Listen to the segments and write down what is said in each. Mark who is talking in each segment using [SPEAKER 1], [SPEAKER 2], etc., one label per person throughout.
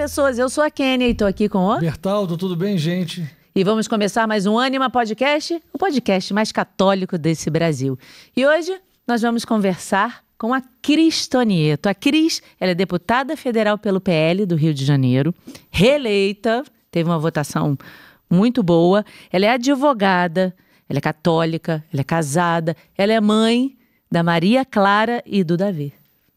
[SPEAKER 1] pessoas. Eu sou a Kênia e estou aqui com o. Bertaldo, tudo bem, gente? E vamos começar mais um Anima Podcast, o podcast mais católico desse Brasil. E hoje nós vamos conversar com a Cris Tonieto. A Cris, ela é deputada federal pelo PL do Rio de Janeiro, reeleita, teve uma votação muito boa. Ela é advogada, ela é católica, ela é casada, ela é mãe da Maria Clara e do Davi.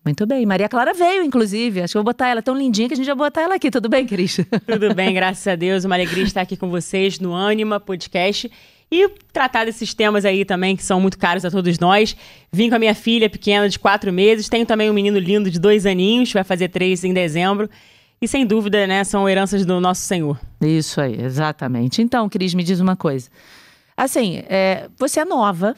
[SPEAKER 1] Muito bem. Maria Clara veio, inclusive. Acho que vou botar ela tão lindinha que a gente já botar ela aqui. Tudo bem, Cris?
[SPEAKER 2] Tudo bem, graças a Deus. Uma alegria estar aqui com vocês no Anima Podcast e tratar desses temas aí também que são muito caros a todos nós. Vim com a minha filha pequena de quatro meses. Tenho também um menino lindo de dois aninhos, vai fazer três em dezembro.
[SPEAKER 1] E sem dúvida, né, são heranças do nosso Senhor. Isso aí, exatamente. Então, Cris, me diz uma coisa. Assim, é, você é nova,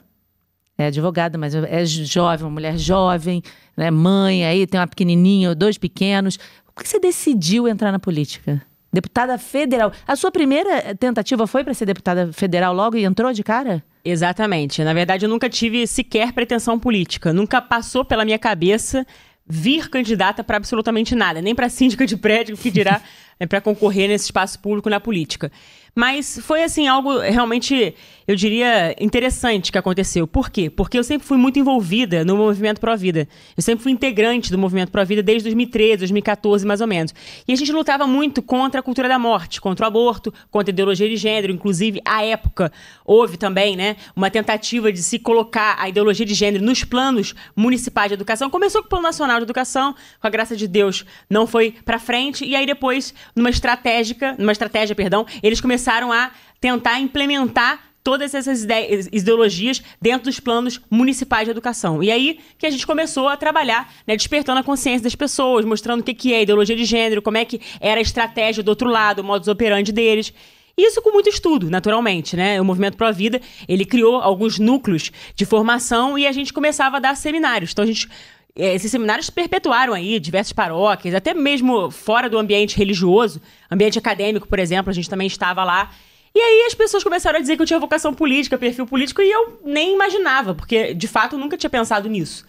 [SPEAKER 1] é advogada, mas é jovem, uma mulher jovem, né, mãe, aí tem uma pequenininha, dois pequenos. Por que você decidiu entrar na política? Deputada federal. A sua primeira tentativa foi para ser deputada federal logo e entrou de cara?
[SPEAKER 2] Exatamente. Na verdade, eu nunca tive sequer pretensão política. Nunca passou pela minha cabeça vir candidata para absolutamente nada, nem para síndica de prédio, que dirá né, para concorrer nesse espaço público na política. Mas foi assim algo realmente eu diria, interessante que aconteceu. Por quê? Porque eu sempre fui muito envolvida no movimento Pró-Vida. Eu sempre fui integrante do movimento Pró-Vida desde 2013, 2014, mais ou menos. E a gente lutava muito contra a cultura da morte, contra o aborto, contra a ideologia de gênero. Inclusive, à época, houve também né, uma tentativa de se colocar a ideologia de gênero nos planos municipais de educação. Começou com o Plano Nacional de Educação, com a graça de Deus, não foi para frente. E aí depois, numa estratégica, numa estratégia, perdão, eles começaram a tentar implementar todas essas ideologias dentro dos planos municipais de educação. E aí que a gente começou a trabalhar, né, despertando a consciência das pessoas, mostrando o que, que é ideologia de gênero, como é que era a estratégia do outro lado, o modus operandi deles. Isso com muito estudo, naturalmente, né? O Movimento Pro Vida, ele criou alguns núcleos de formação e a gente começava a dar seminários. Então a gente eh, esses seminários perpetuaram aí diversas paróquias, até mesmo fora do ambiente religioso, ambiente acadêmico, por exemplo, a gente também estava lá e aí as pessoas começaram a dizer que eu tinha vocação política, perfil político, e eu nem imaginava, porque de fato eu nunca tinha pensado nisso.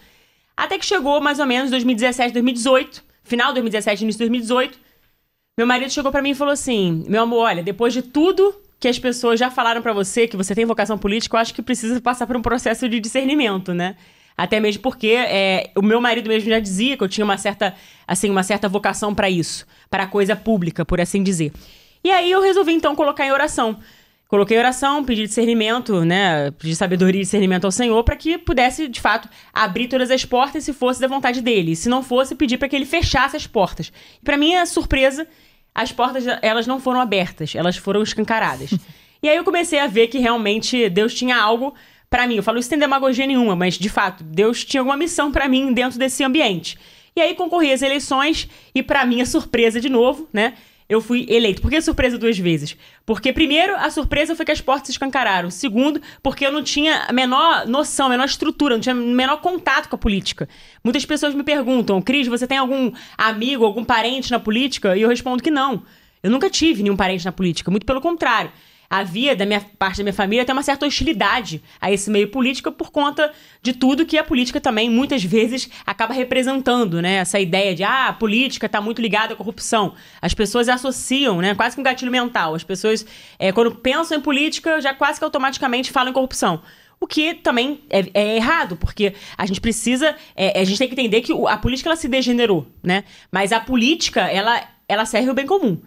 [SPEAKER 2] Até que chegou mais ou menos 2017, 2018, final de 2017, início de 2018. Meu marido chegou para mim e falou assim: Meu amor, olha, depois de tudo que as pessoas já falaram para você, que você tem vocação política, eu acho que precisa passar por um processo de discernimento, né? Até mesmo porque é, o meu marido mesmo já dizia que eu tinha uma certa, assim, uma certa vocação para isso, para coisa pública, por assim dizer. E aí eu resolvi então colocar em oração. Coloquei oração, pedi discernimento, né? Pedi sabedoria e discernimento ao Senhor para que pudesse, de fato, abrir todas as portas se fosse da vontade dele. Se não fosse, pedi para que ele fechasse as portas. E para minha surpresa, as portas elas não foram abertas, elas foram escancaradas. e aí eu comecei a ver que realmente Deus tinha algo para mim. Eu falo isso sem demagogia nenhuma, mas de fato, Deus tinha alguma missão para mim dentro desse ambiente. E aí concorri às eleições e para minha surpresa de novo, né? eu fui eleito. Por que surpresa duas vezes? Porque, primeiro, a surpresa foi que as portas se escancararam. Segundo, porque eu não tinha a menor noção, a menor estrutura, não tinha o menor contato com a política. Muitas pessoas me perguntam, Cris, você tem algum amigo, algum parente na política? E eu respondo que não. Eu nunca tive nenhum parente na política, muito pelo contrário havia, da minha parte da minha família, até uma certa hostilidade a esse meio político por conta de tudo que a política também, muitas vezes, acaba representando, né? Essa ideia de, ah, a política está muito ligada à corrupção. As pessoas associam, né? Quase que um gatilho mental. As pessoas, é, quando pensam em política, já quase que automaticamente falam em corrupção. O que também é, é, errado, porque a gente precisa. É, a gente tem que entender que a política ela se degenerou, né? Mas a política, ela, ela serve o bem comum.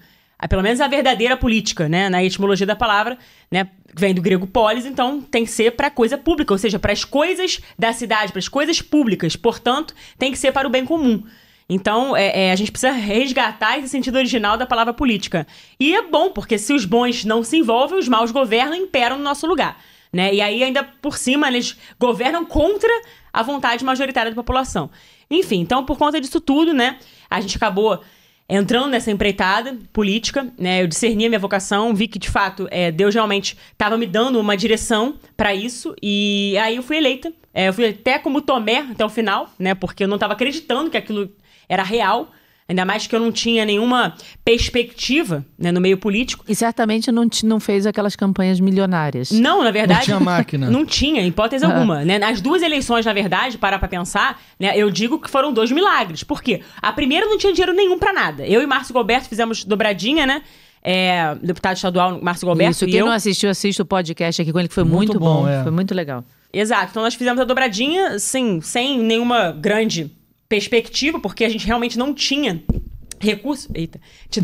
[SPEAKER 2] A, ah, pelo menos a verdadeira política, né? Na etimologia da palavra, né? Vem do grego polis, então tem que ser para coisa pública, ou seja, para as coisas da cidade, para as coisas públicas. Portanto, tem que ser para o bem comum. Então, é, é, a gente precisa resgatar esse sentido original da palavra política. E é bom, porque se os bons não se envolvem, os maus governam e imperam no nosso lugar. Né? E aí, ainda por cima, eles governam contra a vontade majoritária da população. Enfim, então, por conta disso tudo, né, a gente acabou entrando nessa empreitada política, né? Eu discerni a minha vocação, vi que de fato é, Deus realmente estava me dando uma direção para isso e aí eu fui eleita. É, eu fui até como Tomé até o final, né? Porque eu não estava acreditando que aquilo era real. Ainda mais que eu não tinha nenhuma perspectiva né, no meio político.
[SPEAKER 1] E certamente não, não fez aquelas campanhas milionárias.
[SPEAKER 2] Não, na verdade. Não tinha máquina. Não tinha, hipótese alguma. Né? duas eleições, na verdade, parar pra pensar, né, eu digo que foram dois milagres. Por quê? A primeira não tinha dinheiro nenhum para nada. Eu e Márcio Gilberto fizemos dobradinha, né? É, deputado estadual Márcio Gilberto. Isso, quem eu... não assistiu,
[SPEAKER 1] assista o podcast aqui com ele, que foi muito, muito bom. bom. É. Foi muito legal.
[SPEAKER 2] Exato. Então nós fizemos a dobradinha, sim, sem nenhuma grande perspectiva, porque a gente realmente não tinha recurso. Eita,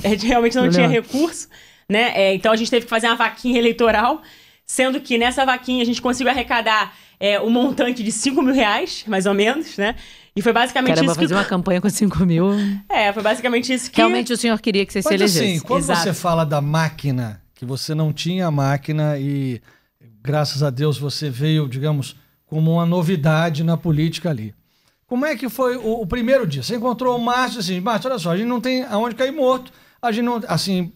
[SPEAKER 2] a gente realmente não tinha recurso, né? É, então a gente teve que fazer uma vaquinha eleitoral, sendo que nessa vaquinha a gente conseguiu arrecadar é, um montante de 5 mil reais, mais ou menos, né? E foi basicamente Caramba, isso. Que... fazer uma
[SPEAKER 3] campanha com 5 mil.
[SPEAKER 2] É, foi basicamente isso que. Realmente
[SPEAKER 1] o senhor queria que você Mas, se elegesse. Assim, quando Exato. você
[SPEAKER 3] fala da máquina, que você não tinha máquina e graças a Deus você veio, digamos, como uma novidade na política ali. Como é que foi o, o primeiro dia? Você encontrou o Márcio assim, Márcio, olha só, a gente não tem aonde cair morto, a gente não, assim,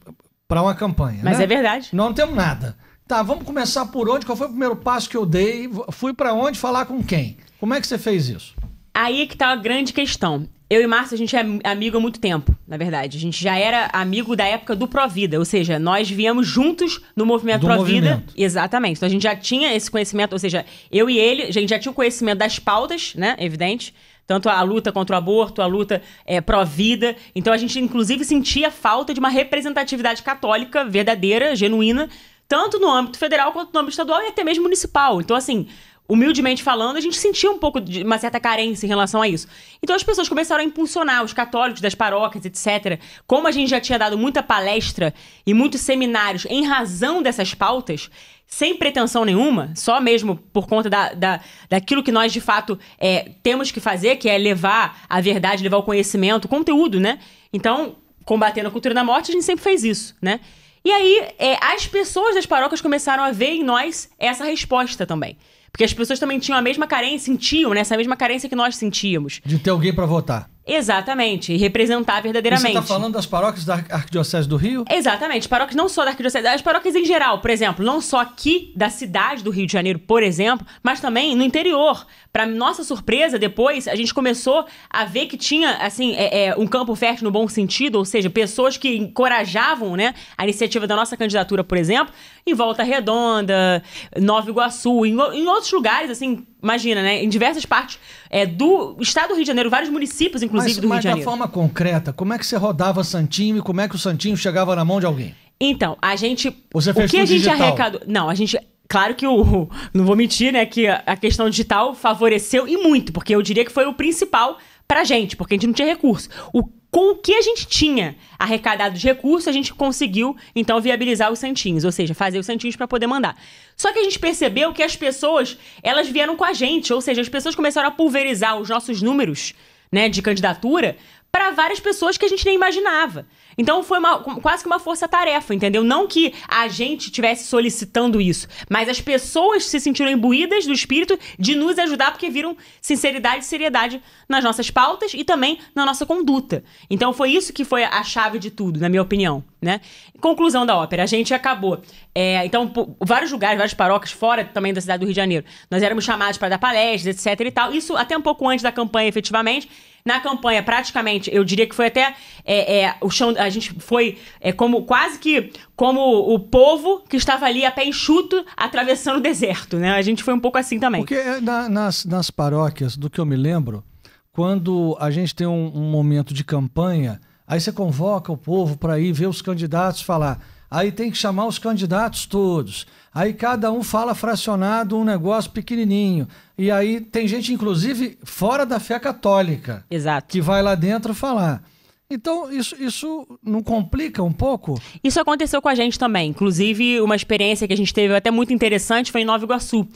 [SPEAKER 3] para uma campanha. Mas né? é verdade. Nós não temos nada. Tá, vamos começar por onde? Qual foi o primeiro passo que eu dei? Fui para onde? Falar com quem? Como é que você fez isso?
[SPEAKER 2] Aí é que tá a grande questão. Eu e Márcio, a gente é amigo há muito tempo, na verdade. A gente já era amigo da época do Provida, ou seja, nós viemos juntos no movimento pro Provida. Exatamente. Então a gente já tinha esse conhecimento, ou seja, eu e ele, a gente já tinha o conhecimento das pautas, né? Evidente. Tanto a luta contra o aborto, a luta é, pró-vida. Então a gente, inclusive, sentia falta de uma representatividade católica verdadeira, genuína, tanto no âmbito federal quanto no âmbito estadual e até mesmo municipal. Então, assim, humildemente falando, a gente sentia um pouco de uma certa carência em relação a isso. Então as pessoas começaram a impulsionar os católicos das paróquias, etc. Como a gente já tinha dado muita palestra e muitos seminários em razão dessas pautas, sem pretensão nenhuma, só mesmo por conta da, da, daquilo que nós de fato é, temos que fazer, que é levar a verdade, levar o conhecimento, o conteúdo, né? Então, combatendo a cultura da morte, a gente sempre fez isso, né? E aí, é, as pessoas das paróquias começaram a ver em nós essa resposta também. Porque as pessoas também tinham a mesma carência, sentiam, né? Essa mesma carência que nós sentíamos.
[SPEAKER 3] De ter alguém para votar.
[SPEAKER 2] Exatamente, e representar verdadeiramente. E você está falando das
[SPEAKER 3] paróquias da Arquidiocese do Rio?
[SPEAKER 2] Exatamente, paróquias não só da Arquidiocese, as paróquias em geral, por exemplo, não só aqui da cidade do Rio de Janeiro, por exemplo, mas também no interior. Para nossa surpresa, depois a gente começou a ver que tinha assim é, é, um campo fértil no bom sentido, ou seja, pessoas que encorajavam né, a iniciativa da nossa candidatura, por exemplo, em Volta Redonda, Nova Iguaçu, em, em outros lugares assim imagina, né? Em diversas partes é, do estado do Rio de Janeiro, vários municípios, inclusive, mas, do mas Rio de Janeiro. Mas
[SPEAKER 3] de forma concreta, como é que você rodava Santinho e como é que o Santinho chegava na mão de alguém?
[SPEAKER 2] Então, a gente. Você fez o que a gente digital. arrecadou. Não, a gente. Claro que o. Não vou mentir, né? Que a questão digital favoreceu e muito, porque eu diria que foi o principal pra gente, porque a gente não tinha recurso. O com o que a gente tinha arrecadado de recursos, a gente conseguiu, então, viabilizar os santinhos, ou seja, fazer os santinhos para poder mandar. Só que a gente percebeu que as pessoas, elas vieram com a gente, ou seja, as pessoas começaram a pulverizar os nossos números, né, de candidatura para várias pessoas que a gente nem imaginava. Então foi uma, quase que uma força-tarefa, entendeu? Não que a gente estivesse solicitando isso, mas as pessoas se sentiram imbuídas do espírito de nos ajudar porque viram sinceridade e seriedade nas nossas pautas e também na nossa conduta. Então foi isso que foi a chave de tudo, na minha opinião, né? Conclusão da ópera, a gente acabou. É, então vários lugares, várias paróquias fora também da cidade do Rio de Janeiro, nós éramos chamados para dar palestras, etc e tal. Isso até um pouco antes da campanha, efetivamente. Na campanha, praticamente, eu diria que foi até é, é, o chão. A gente foi é, como quase que como o povo que estava ali a pé enxuto atravessando o deserto, né? A gente foi um pouco assim também. Porque
[SPEAKER 3] é, na, nas, nas paróquias, do que eu me lembro, quando a gente tem um, um momento de campanha, aí você convoca o povo para ir ver os candidatos falar. Aí tem que chamar os candidatos todos. Aí cada um fala fracionado um negócio pequenininho. E aí tem gente, inclusive, fora da fé católica. Exato. Que vai lá dentro falar. Então, isso, isso não complica um pouco?
[SPEAKER 2] Isso aconteceu com a gente também. Inclusive, uma experiência que a gente teve até muito interessante foi em Nova Iguaçu.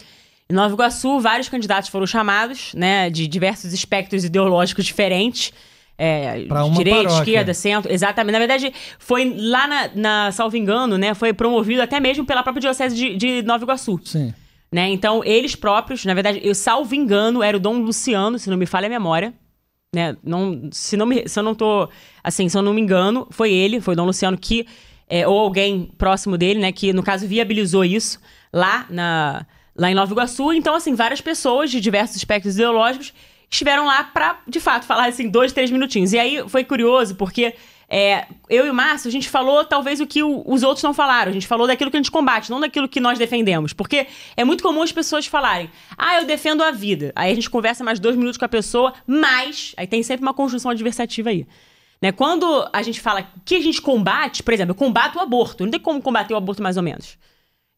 [SPEAKER 2] Em Nova Iguaçu, vários candidatos foram chamados, né, de diversos espectros ideológicos diferentes. É, direita, paróquia. esquerda, centro, exatamente. Na verdade, foi lá na, na, salvo engano, né? Foi promovido até mesmo pela própria diocese de, de Nova Iguaçu. Sim. Né? Então, eles próprios, na verdade, eu salvo engano, era o Dom Luciano, se não me falha a memória. Né? Não, se, não me, se eu não tô. Assim, se eu não me engano, foi ele, foi o Dom Luciano que. É, ou alguém próximo dele, né? Que, no caso, viabilizou isso lá, na, lá em Nova Iguaçu. Então, assim, várias pessoas de diversos espectros ideológicos estiveram lá para, de fato, falar assim, dois, três minutinhos. E aí foi curioso, porque é, eu e o Márcio, a gente falou talvez o que o, os outros não falaram. A gente falou daquilo que a gente combate, não daquilo que nós defendemos. Porque é muito comum as pessoas falarem, ah, eu defendo a vida. Aí a gente conversa mais dois minutos com a pessoa, mas. Aí tem sempre uma conjunção adversativa aí. Né? Quando a gente fala que a gente combate, por exemplo, eu combato o aborto. Não tem como combater o aborto mais ou menos.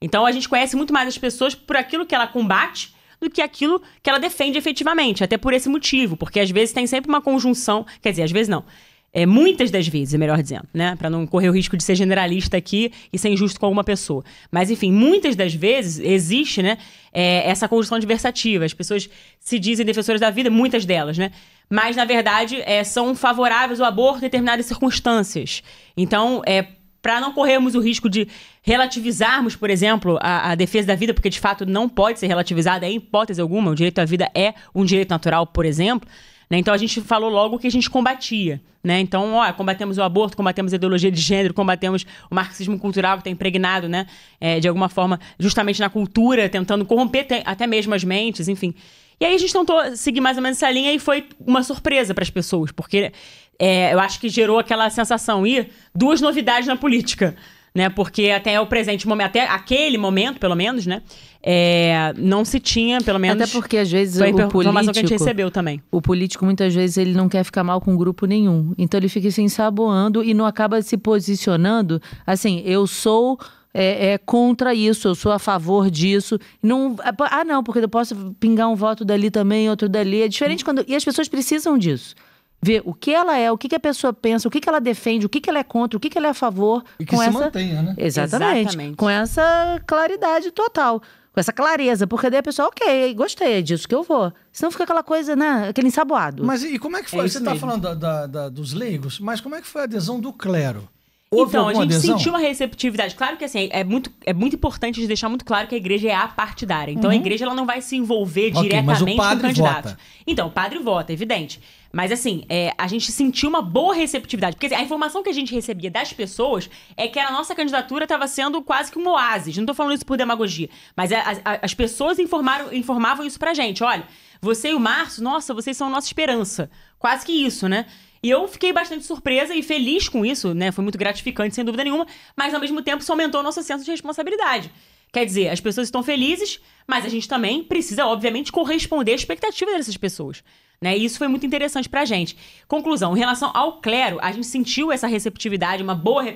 [SPEAKER 2] Então a gente conhece muito mais as pessoas por aquilo que ela combate do que aquilo que ela defende efetivamente, até por esse motivo, porque às vezes tem sempre uma conjunção, quer dizer, às vezes não. É, muitas das vezes, é melhor dizendo, né? Para não correr o risco de ser generalista aqui e ser injusto com alguma pessoa. Mas, enfim, muitas das vezes existe, né? É, essa conjunção adversativa. As pessoas se dizem defensoras da vida, muitas delas, né? Mas, na verdade, é, são favoráveis ao aborto em determinadas circunstâncias. Então, é, para não corrermos o risco de relativizarmos, por exemplo, a, a, defesa da vida, porque de fato não pode ser relativizada em é hipótese alguma. O direito à vida é um direito natural, por exemplo. Né? Então a gente falou logo que a gente combatia. Né? Então, ó, combatemos o aborto, combatemos a ideologia de gênero, combatemos o marxismo cultural que está impregnado, né? É, de alguma forma, justamente na cultura, tentando corromper até mesmo as mentes, enfim. E aí a gente tentou seguir mais ou menos essa linha e foi uma surpresa para as pessoas, porque é, eu acho que gerou aquela sensação. E duas novidades na política, né? Porque até o presente momento, até aquele momento, pelo menos, né? É, não se tinha, pelo menos. Até porque
[SPEAKER 1] às vezes foi o político. Informação que a gente recebeu também. O político muitas vezes ele não quer ficar mal com grupo nenhum, então ele fica se ensaboando e não acaba se posicionando. Assim, eu sou é, é, contra isso, eu sou a favor disso. Não, ah, não, porque eu posso pingar um voto dali também, outro dali. É diferente quando. E as pessoas precisam disso ver o que ela é, o que, que a pessoa pensa, o que, que ela defende, o que, que ela é contra, o que, que ela é a favor. E que com se essa... mantenha, né? Exatamente, Exatamente. Com essa claridade total. Com essa clareza, porque daí a pessoa, ok, gostei, é disso que eu vou. Senão fica aquela coisa, né? Aquele ensaboado. Mas e como é que é foi? É Você está falando
[SPEAKER 3] da, da, da, dos leigos, mas como é que foi a adesão do clero?
[SPEAKER 1] Houve então, a gente adesão? sentiu
[SPEAKER 3] uma receptividade. Claro que assim, é muito, é muito importante deixar muito
[SPEAKER 2] claro que a igreja é apartidária. Então uhum. a igreja ela não vai se envolver okay, diretamente mas o padre com o candidato. Vota. Então, o padre vota, evidente. Mas assim, é, a gente sentiu uma boa receptividade. Porque assim, a informação que a gente recebia das pessoas é que a nossa candidatura estava sendo quase que um oásis. Não estou falando isso por demagogia. Mas a, a, as pessoas informaram, informavam isso pra gente. Olha, você e o Março, nossa, vocês são a nossa esperança. Quase que isso, né? E eu fiquei bastante surpresa e feliz com isso, né? Foi muito gratificante, sem dúvida nenhuma. Mas ao mesmo tempo, isso aumentou o nosso senso de responsabilidade. Quer dizer, as pessoas estão felizes, mas a gente também precisa, obviamente, corresponder à expectativa dessas pessoas. Né? E isso foi muito interessante pra gente. Conclusão, em relação ao clero, a gente sentiu essa receptividade, uma boa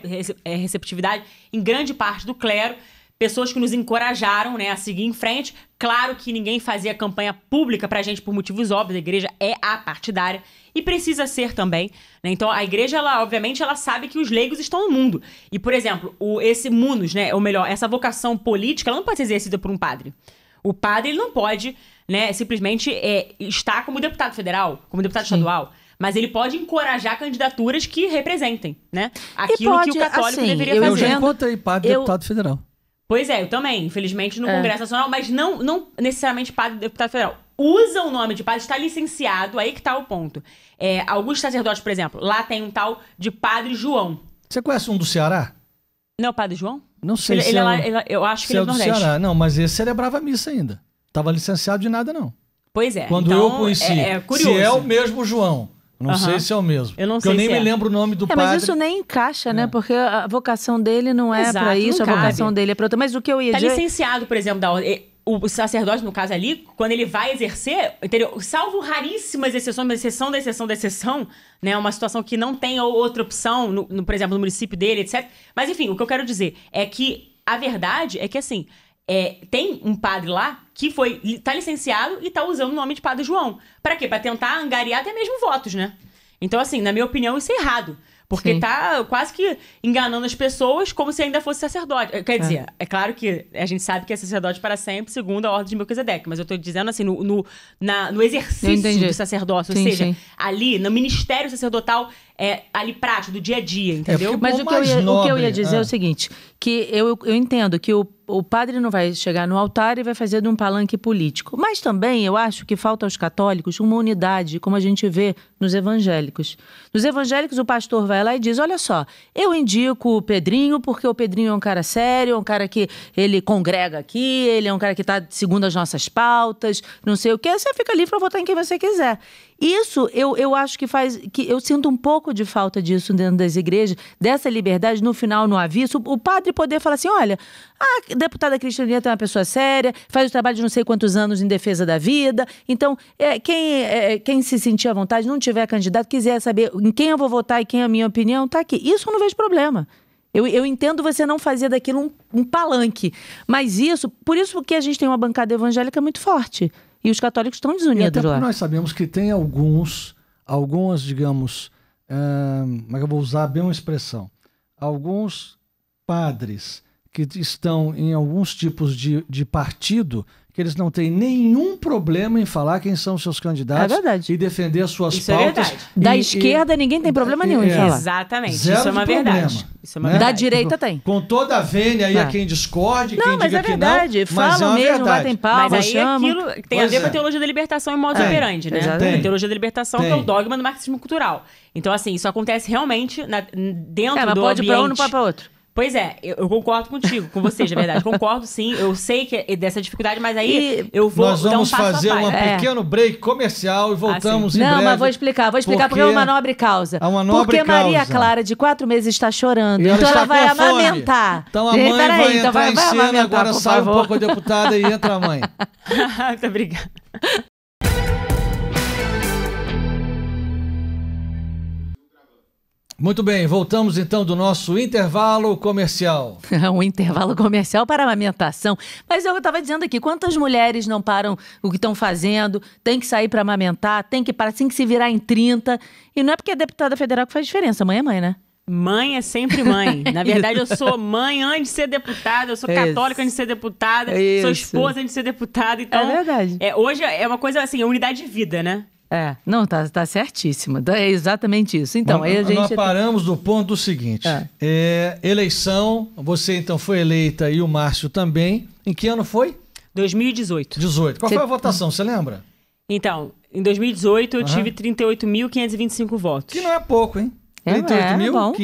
[SPEAKER 2] é, receptividade em grande parte do clero, pessoas que nos encorajaram né, a seguir em frente. Claro que ninguém fazia campanha pública pra gente por motivos óbvios, a igreja é a partidária e precisa ser também. Né? Então a igreja, ela, obviamente, ela sabe que os leigos estão no mundo. E, por exemplo, o, esse munus, né, ou melhor, essa vocação política, ela não pode ser exercida por um padre. O padre ele não pode, né, simplesmente é, estar como deputado federal, como deputado Sim. estadual. Mas ele pode encorajar candidaturas que representem, né?
[SPEAKER 3] Aquilo pode, que o católico assim, deveria eu fazer. Eu já encontrei padre eu... deputado federal.
[SPEAKER 2] Pois é, eu também, infelizmente, no é. Congresso Nacional, mas não, não necessariamente padre deputado federal. Usa o nome de padre, está licenciado, aí que tá o ponto. É, alguns sacerdotes, por exemplo, lá tem um tal de padre João.
[SPEAKER 3] Você conhece um do Ceará?
[SPEAKER 2] Não, é padre João?
[SPEAKER 3] Não sei ele, se ele é, ela, é ela, é, eu acho que ele é, é do, Nordeste. Ceará. Não, mas ele celebrava a missa ainda. Tava licenciado de nada, não.
[SPEAKER 2] Pois é. Quando então, eu conheci. É, é curioso. Se é o
[SPEAKER 3] mesmo João. Não uhum. sei se é o mesmo. Eu não Porque sei. Eu nem se me é. lembro o nome do é, padre. Mas isso nem
[SPEAKER 1] encaixa, né? Porque a vocação dele não é para isso, a vocação dele é para outra. Mas o que eu ia tá dizer. Tá licenciado,
[SPEAKER 2] por exemplo, da o sacerdote, no caso ali, quando ele vai exercer, entendeu? Salvo raríssimas exceções, mas exceção da exceção da exceção, né? Uma situação que não tem outra opção, no, no, por exemplo, no município dele, etc. Mas enfim, o que eu quero dizer é que a verdade é que assim. É, tem um padre lá que foi tá licenciado e tá usando o nome de Padre João. Para quê? Para tentar angariar até mesmo votos, né? Então, assim, na minha opinião, isso é errado. Porque Sim. tá quase que enganando as pessoas como se ainda fosse sacerdote. Quer é. dizer, é. é claro que a gente sabe que é sacerdote para sempre, segundo a ordem de Melquisedeque, mas eu tô dizendo assim, no, no, na, no exercício do sacerdócio, sim, ou seja, sim. ali, no ministério sacerdotal, é, ali prático do dia a dia, é, entendeu? É, Mas o que, eu ia, nobre, o que eu ia dizer é, é o ah.
[SPEAKER 1] seguinte: que eu, eu entendo que o o padre não vai chegar no altar e vai fazer de um palanque político. Mas também eu acho que falta aos católicos uma unidade, como a gente vê nos evangélicos. Nos evangélicos, o pastor vai lá e diz: Olha só, eu indico o Pedrinho, porque o Pedrinho é um cara sério, é um cara que ele congrega aqui, ele é um cara que está segundo as nossas pautas, não sei o quê. Você fica livre para votar em quem você quiser. Isso eu, eu acho que faz. que Eu sinto um pouco de falta disso dentro das igrejas, dessa liberdade, no final, no aviso, o padre poder falar assim: olha, a deputada Cristina é uma pessoa séria, faz o trabalho de não sei quantos anos em defesa da vida. Então, é, quem, é, é, quem se sentir à vontade, não tiver candidato, quiser saber em quem eu vou votar e quem é a minha opinião, tá aqui. Isso eu não vejo problema. Eu, eu, entendo você não fazer daquilo um, um, palanque, mas isso, por isso que a gente tem uma bancada evangélica muito forte. E os católicos estão desunidos lá. Nós
[SPEAKER 3] sabemos que tem alguns, algumas, digamos, é, mas eu vou usar bem uma expressão, alguns padres que estão em alguns tipos de, de partido que eles não têm nenhum problema em falar quem são seus candidatos é e defender as suas Isso é pautas. É e, da esquerda,
[SPEAKER 1] e, ninguém tem problema nenhum em é, falar. Exatamente. Zero Isso é uma verdade. É uma né? Da
[SPEAKER 3] direita tem. Com toda a vênia aí a é. quem discorde, não, quem mas diga é verdade. que não. Falam é mesmo, verdade. batem pau, Mas aí aquilo aquilo tem a ver com a
[SPEAKER 2] teologia da libertação em modo operante, né? Tem. A teologia da libertação tem. é o dogma do marxismo cultural. Então, assim, isso acontece realmente na, dentro é, do pode pode ir para um, não pode para outro. Pois é, eu, eu concordo contigo, com você, na verdade. concordo sim, eu sei
[SPEAKER 1] que é dessa dificuldade, mas aí e eu vou Nós vamos um fazer um é. pequeno
[SPEAKER 3] break comercial e voltamos ah, em Não, breve, mas vou explicar, vou explicar porque, porque é uma nobre causa. É uma
[SPEAKER 1] nobre porque causa. Maria Clara, de quatro meses, está chorando. E então ela, ela vai amamentar. Então a mãe Gente, vai aí, entrar então vai, em vai cena, agora sai um pouco a deputada e entra
[SPEAKER 3] a mãe. Muito obrigada. Muito bem, voltamos então do nosso intervalo comercial.
[SPEAKER 1] um intervalo comercial para amamentação. Mas eu estava dizendo aqui, quantas mulheres não param o que estão fazendo, tem que sair para amamentar, tem que parar, tem que se virar em 30. E não é porque é deputada federal que faz diferença, mãe é mãe, né?
[SPEAKER 2] Mãe é sempre mãe. Na verdade, eu sou mãe antes de ser deputada, eu sou católica Isso. antes de ser deputada, Isso. sou esposa antes de ser deputada. Então, é verdade. É, hoje é uma coisa assim, é unidade de vida, né?
[SPEAKER 1] É, não, tá, tá É exatamente isso. Então, aí a gente. Nós paramos
[SPEAKER 3] no ponto seguinte: é. É, eleição, você então foi eleita e o Márcio também. Em que ano foi? 2018. 18. Qual foi a votação? Você lembra? Então, em 2018
[SPEAKER 2] eu uhum. tive 38.525 votos. Que não é pouco, hein? É, 38.525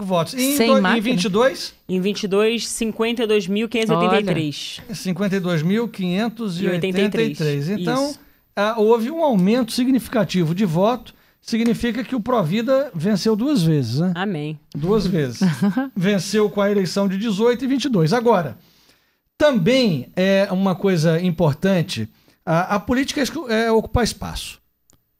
[SPEAKER 2] é, é votos. E Sem em, do, em 22? Em 22, 52.583.
[SPEAKER 3] 52.583. Então. Isso ah, houve um aumento significativo de voto, significa que o Provida venceu duas vezes, né? Amém. Duas vezes. venceu com a eleição de 18 e 22. Agora, também é uma coisa importante, a, a política é, é ocupar espaço.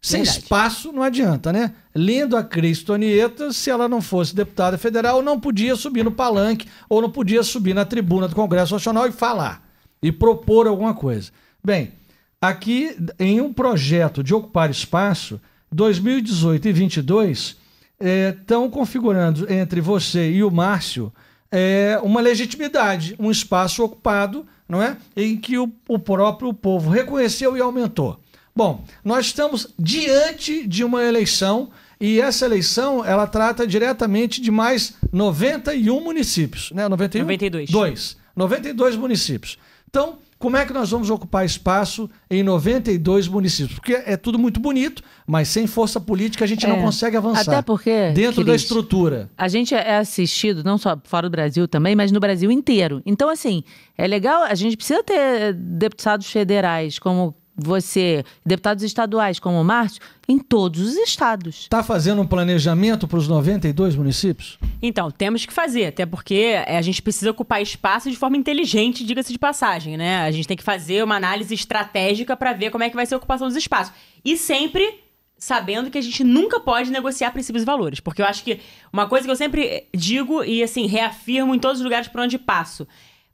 [SPEAKER 3] Sem Verdade. espaço não adianta, né? Lendo a Cris Tonieta, se ela não fosse deputada federal, não podia subir no palanque ou não podia subir na tribuna do Congresso Nacional e falar e propor alguma coisa. Bem, Aqui, em um projeto de ocupar espaço, 2018 e 2022 estão é, configurando entre você e o Márcio é, uma legitimidade, um espaço ocupado, não é? Em que o, o próprio povo reconheceu e aumentou. Bom, nós estamos diante de uma eleição e essa eleição ela trata diretamente de mais 91 municípios, né? 91? 92. Dois. 92 municípios. Então, como é que nós vamos ocupar espaço em 92 municípios? Porque é tudo muito bonito, mas sem força política a gente é, não consegue avançar. Até porque. Dentro Cris, da estrutura. A
[SPEAKER 1] gente é assistido, não só fora do Brasil também, mas no Brasil inteiro. Então, assim, é legal, a gente precisa ter deputados federais como você, deputados estaduais
[SPEAKER 3] como o Márcio, em todos os estados. Está fazendo um planejamento para os 92 municípios?
[SPEAKER 2] Então, temos que fazer, até porque é, a gente precisa ocupar espaço de forma inteligente, diga-se de passagem, né? A gente tem que fazer uma análise estratégica para ver como é que vai ser a ocupação dos espaços. E sempre sabendo que a gente nunca pode negociar princípios e valores, porque eu acho que uma coisa que eu sempre digo e assim reafirmo em todos os lugares por onde passo,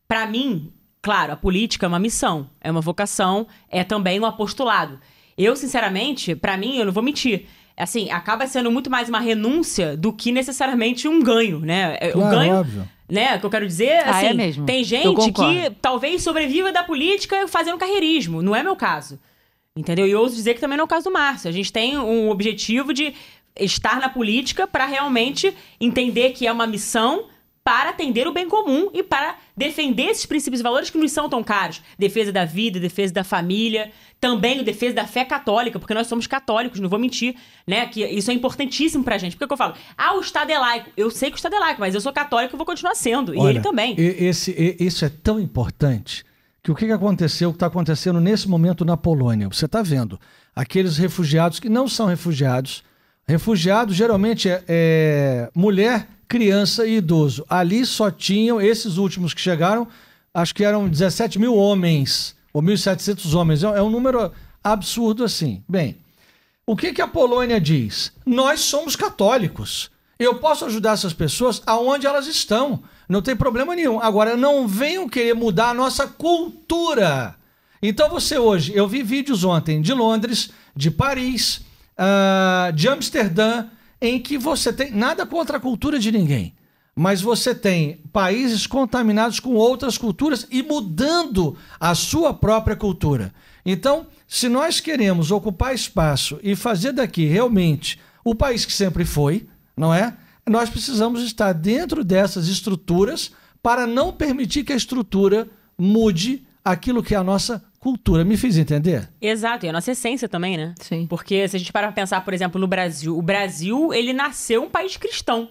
[SPEAKER 2] para mim, Claro, a política é uma missão, é uma vocação, é também um apostolado. Eu, sinceramente, para mim, eu não vou mentir. Assim, acaba sendo muito mais uma renúncia do que necessariamente um ganho, né? É, claro, o ganho. Óbvio. Né? O que eu quero dizer, ah, é assim, é mesmo. tem gente que talvez sobreviva da política fazendo carreirismo. Não é meu caso. Entendeu? E ouso dizer que também não é o caso do Márcio. A gente tem um objetivo de estar na política para realmente entender que é uma missão para atender o bem comum e para defender esses princípios e valores que nos são tão caros. Defesa da vida, defesa da família, também o defesa da fé católica, porque nós somos católicos, não vou mentir, né? Que isso é importantíssimo pra gente. Porque é eu falo, ah, o Estado é laico. Eu sei que o Estado é laico, mas eu sou católico e vou continuar sendo. Olha, e ele também.
[SPEAKER 3] Esse, isso é tão importante que o que aconteceu, o que está acontecendo nesse momento na Polônia, você está vendo aqueles refugiados que não são refugiados, Refugiado geralmente é, é mulher, criança e idoso. Ali só tinham, esses últimos que chegaram, acho que eram 17 mil homens, ou 1.700 homens. É, é, um número absurdo assim. Bem, o que, que a Polônia diz? Nós somos católicos. Eu posso ajudar essas pessoas aonde elas estão. Não tem problema nenhum. Agora, não venham querer mudar a nossa cultura. Então, você hoje, eu vi vídeos ontem de Londres, de Paris, uh, de Amsterdã, em que você tem nada contra a cultura de ninguém, mas você tem países contaminados com outras culturas e mudando a sua própria cultura. Então, se nós queremos ocupar espaço e fazer daqui realmente o país que sempre foi, não é? Nós precisamos estar dentro dessas estruturas para não permitir que a estrutura mude aquilo que é a nossa cultura me fez entender.
[SPEAKER 2] Exato, e a nossa essência também, né? Sim. Porque se a gente para pensar, por exemplo, no Brasil, o Brasil, ele nasceu um país cristão.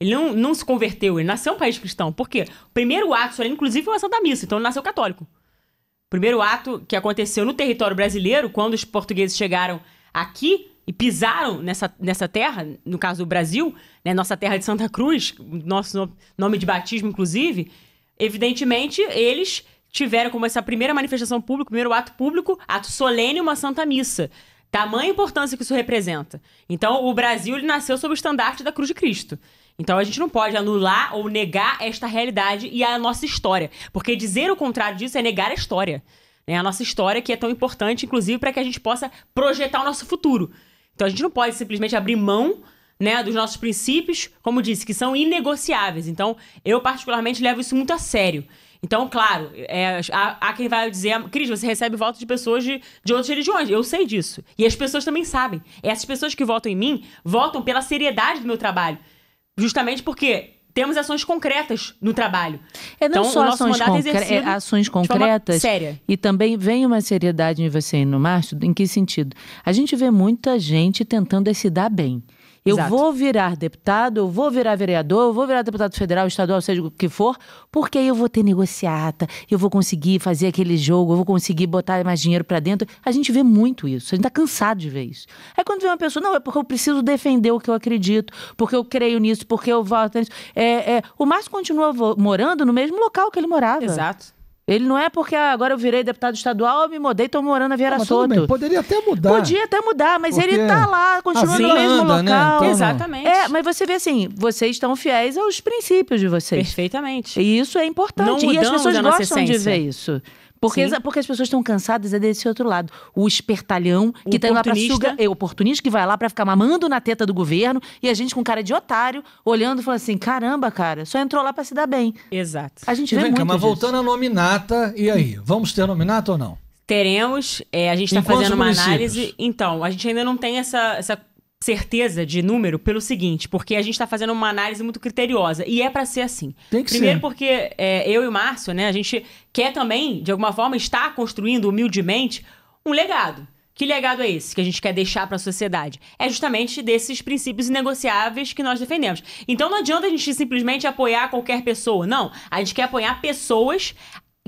[SPEAKER 2] Ele não, não se converteu, ele nasceu um país cristão. Por quê? O primeiro ato, inclusive, foi a Santa missa, então ele nasceu católico. O primeiro ato que aconteceu no território brasileiro, quando os portugueses chegaram aqui e pisaram nessa, nessa terra, no caso do Brasil, né, nossa terra de Santa Cruz, nosso nome de batismo, inclusive, evidentemente, eles tiveram como essa primeira manifestação pública, primeiro ato público, ato solene, uma santa missa. Tamanha importância que isso representa. Então, o Brasil ele nasceu sob o estandarte da Cruz de Cristo. Então, a gente não pode anular ou negar esta realidade e a nossa história. Porque dizer o contrário disso é negar a história. Né? A nossa história que é tão importante, inclusive, para que a gente possa projetar o nosso futuro. Então, a gente não pode simplesmente abrir mão né, dos nossos princípios, como disse, que são inegociáveis. Então, eu particularmente levo isso muito a sério. Então, claro, é, há, há, quem vai dizer, Cris, você recebe votos de pessoas de, de outras religiões. Eu sei disso. E as pessoas também sabem. Essas pessoas que votam em mim votam pela seriedade do meu trabalho. Justamente porque temos ações concretas no trabalho. É não então, só ações, é concre é ações concretas. séria.
[SPEAKER 1] E também vem uma seriedade em você e no Márcio, em que sentido? A gente vê muita gente tentando se dar bem. Eu Exato. vou virar deputado, eu vou virar vereador, eu vou virar deputado federal, estadual, seja o que for, porque aí eu vou ter negociata, eu vou conseguir fazer aquele jogo, eu vou conseguir botar mais dinheiro para dentro. A gente vê muito isso, a gente tá cansado de ver isso. Aí quando vê uma pessoa, não, é porque eu preciso defender o que eu acredito, porque eu creio nisso, porque eu voto nisso. É, é, o Márcio continua morando no mesmo local que ele morava. Exato. Ele não é porque ah, agora eu virei deputado estadual, eu me mudei, estou morando na Vieira Soto. poderia até mudar. Podia até mudar, mas porque ele está lá, continua assim no mesmo anda, né? local. Né? Então, Exatamente. É, mas você vê assim, vocês estão fiéis aos princípios de vocês. Perfeitamente. E isso é importante. Não e as pessoas gostam de ver isso. Porque, as, porque as pessoas estão cansadas é desse outro lado. O espertalhão que tá indo lá pra sugar. É oportunista que vai lá para ficar mamando na teta do governo e a gente com cara de otário olhando e falando assim: caramba, cara, só entrou lá para se dar bem.
[SPEAKER 3] Exato. A gente e vê vem muito. Cá, mas disso. voltando à nominata, e aí? Vamos ter nominata ou não?
[SPEAKER 2] Teremos.
[SPEAKER 1] É, a gente
[SPEAKER 3] está fazendo uma análise.
[SPEAKER 2] Então, a gente ainda não tem essa, essa certeza de número pelo seguinte, porque a gente está fazendo uma análise muito criteriosa e é para ser assim. Tem que Primeiro ser. porque é, eu e o Márcio, né, a gente quer também de alguma forma estar construindo humildemente um legado. Que legado é esse que a gente quer deixar para a sociedade? É justamente desses princípios inegociáveis que nós defendemos. Então não adianta a gente simplesmente apoiar qualquer pessoa, não. A gente quer apoiar pessoas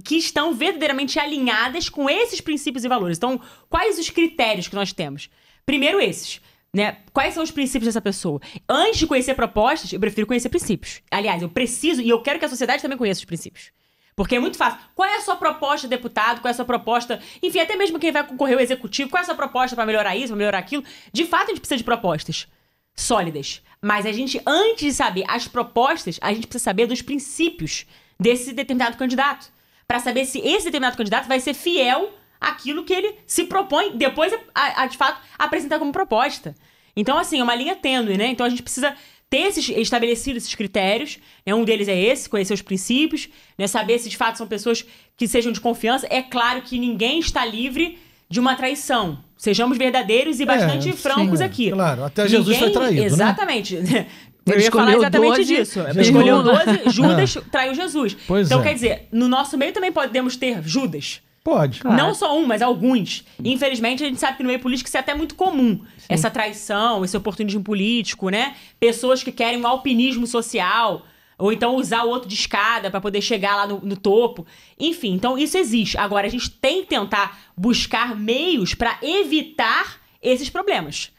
[SPEAKER 2] que estão verdadeiramente alinhadas com esses princípios e valores. Então, quais os critérios que nós temos? Primeiro esses né? Quais são os princípios dessa pessoa? Antes de conhecer propostas, eu prefiro conhecer princípios. Aliás, eu preciso e eu quero que a sociedade também conheça os princípios. Porque é muito fácil. Qual é a sua proposta, deputado? Qual é a sua proposta? Enfim, até mesmo quem vai concorrer ao executivo, qual é a sua proposta para melhorar isso, para melhorar aquilo? De fato, a gente precisa de propostas sólidas. Mas a gente, antes de saber as propostas, a gente precisa saber dos princípios desse determinado candidato. Para saber se esse determinado candidato vai ser fiel aquilo que ele se propõe depois a, a, de fato apresentar como proposta. Então, assim, é uma linha tênue, né? Então a gente precisa ter esses, estabelecido esses critérios. Né? Um deles é esse, conhecer os princípios, né? saber se de fato são pessoas que sejam de confiança. É claro que ninguém está livre de uma traição. Sejamos verdadeiros e é, bastante é, francos sim, aqui. Claro, até ninguém, Jesus foi traído. Né? Exatamente. Né? Eu ia falar exatamente 12, disso. Jesus. Escolheu 12, Judas ah. traiu Jesus. Pois então, é. quer dizer, no nosso meio também podemos ter
[SPEAKER 3] Judas Pode. Claro. Não
[SPEAKER 2] só um, mas alguns. Infelizmente, a gente sabe que no meio político isso é até muito comum. Sim. Essa traição, esse oportunismo político, né? Pessoas que querem um alpinismo social. Ou então usar o outro de escada para poder chegar lá no, no, topo. Enfim, então isso existe. Agora, a gente tem que tentar buscar meios para evitar esses problemas.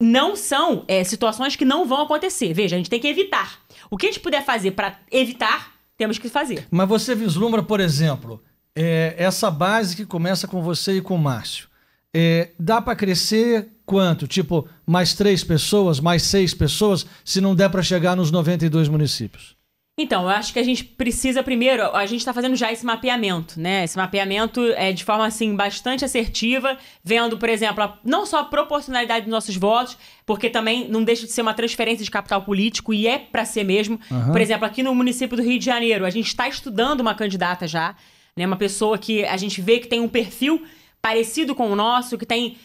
[SPEAKER 2] Não são é, situações que não vão acontecer. Veja, a gente tem que evitar. O que a gente puder fazer para evitar, temos que fazer.
[SPEAKER 3] Mas você vislumbra, por exemplo, é, essa base que começa com você e com o Márcio, é, dá para crescer quanto? Tipo, mais três pessoas, mais seis pessoas, se não der para chegar nos 92 municípios?
[SPEAKER 2] Então, eu acho que a gente precisa primeiro, a gente está fazendo já esse mapeamento, né? Esse mapeamento é de forma assim bastante assertiva, vendo, por exemplo, a, não só a proporcionalidade dos nossos votos, porque também não deixa de ser uma transferência de capital político e é para ser mesmo. Uhum. Por exemplo, aqui no município do Rio de Janeiro, a gente está estudando uma candidata já né? Uma pessoa que a gente vê que tem um perfil parecido com o nosso, que tem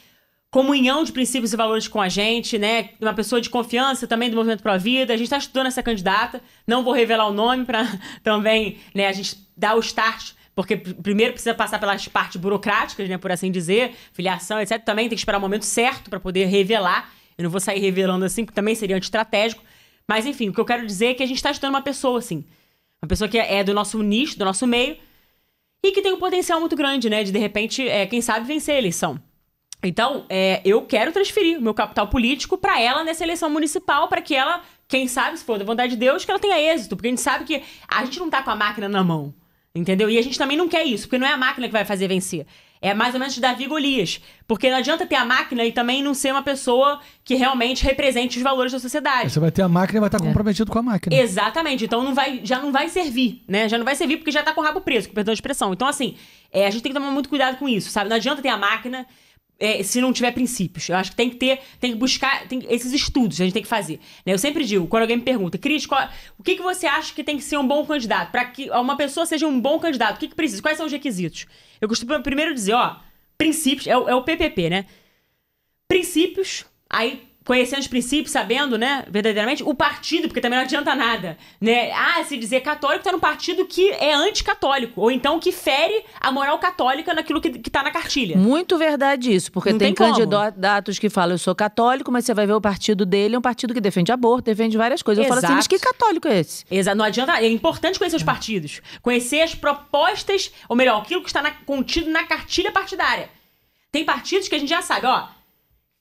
[SPEAKER 2] comunhão de princípios e valores com a gente, né? Uma pessoa de confiança também do Movimento Pro Vida. A gente está estudando essa candidata. Não vou revelar o nome para também, né? A gente dar o start. Porque primeiro precisa passar pelas partes burocráticas, né? Por assim dizer, filiação, etc. Também tem que esperar o momento certo para poder revelar. Eu não vou sair revelando assim, porque também seria anti-estratégico. Mas enfim, o que eu quero dizer é que a gente está estudando uma pessoa, assim. Uma pessoa que é do nosso nicho, do nosso meio e que tem um potencial muito grande, né? De de repente, é, quem sabe vencer a eleição. Então, é, eu quero transferir o meu capital político para ela nessa eleição municipal, para que ela, quem sabe, se for da vontade de Deus, que ela tenha êxito. Porque a gente sabe que a gente não tá com a máquina na mão. Entendeu? E a gente também não quer isso, porque não é a máquina que vai fazer vencer. É mais ou menos Davi Golias. Porque não adianta ter a máquina e também não ser uma pessoa que realmente represente os valores da sociedade.
[SPEAKER 3] Você vai ter a máquina e vai estar é. comprometido com a máquina.
[SPEAKER 2] Exatamente. Então não vai, já não vai servir, né? Já não vai servir porque já está com o rabo preso, com perdão de expressão. Então, assim, é, a gente tem que tomar muito cuidado com isso, sabe? Não adianta ter a máquina é, se não tiver princípios. Eu acho que tem que ter, tem que buscar tem, esses estudos a gente tem que fazer. Né? Eu sempre digo, quando alguém me pergunta, Cris, qual, o que, que você acha que tem que ser um bom candidato? Para que uma pessoa seja um bom candidato, o que, que precisa? Quais são os requisitos? Eu costumo primeiro dizer, ó, princípios, é, é o PPP, né? Princípios, aí conhecendo os princípios, sabendo, né, verdadeiramente, o partido, porque também não adianta nada, né? Ah, se dizer católico, tá num partido que é anticatólico, ou então que fere a moral católica naquilo que, que tá na cartilha.
[SPEAKER 1] Muito verdade isso, porque tem, tem, candidatos como. que falam, eu sou católico, mas você vai ver o partido dele, é um partido que defende aborto, defende várias coisas. Eu falo assim, mas que católico é esse?
[SPEAKER 2] Exato, não adianta, é importante conhecer os partidos, conhecer as propostas, ou melhor, aquilo que está na, contido na cartilha partidária. Tem partidos que a gente já sabe, ó,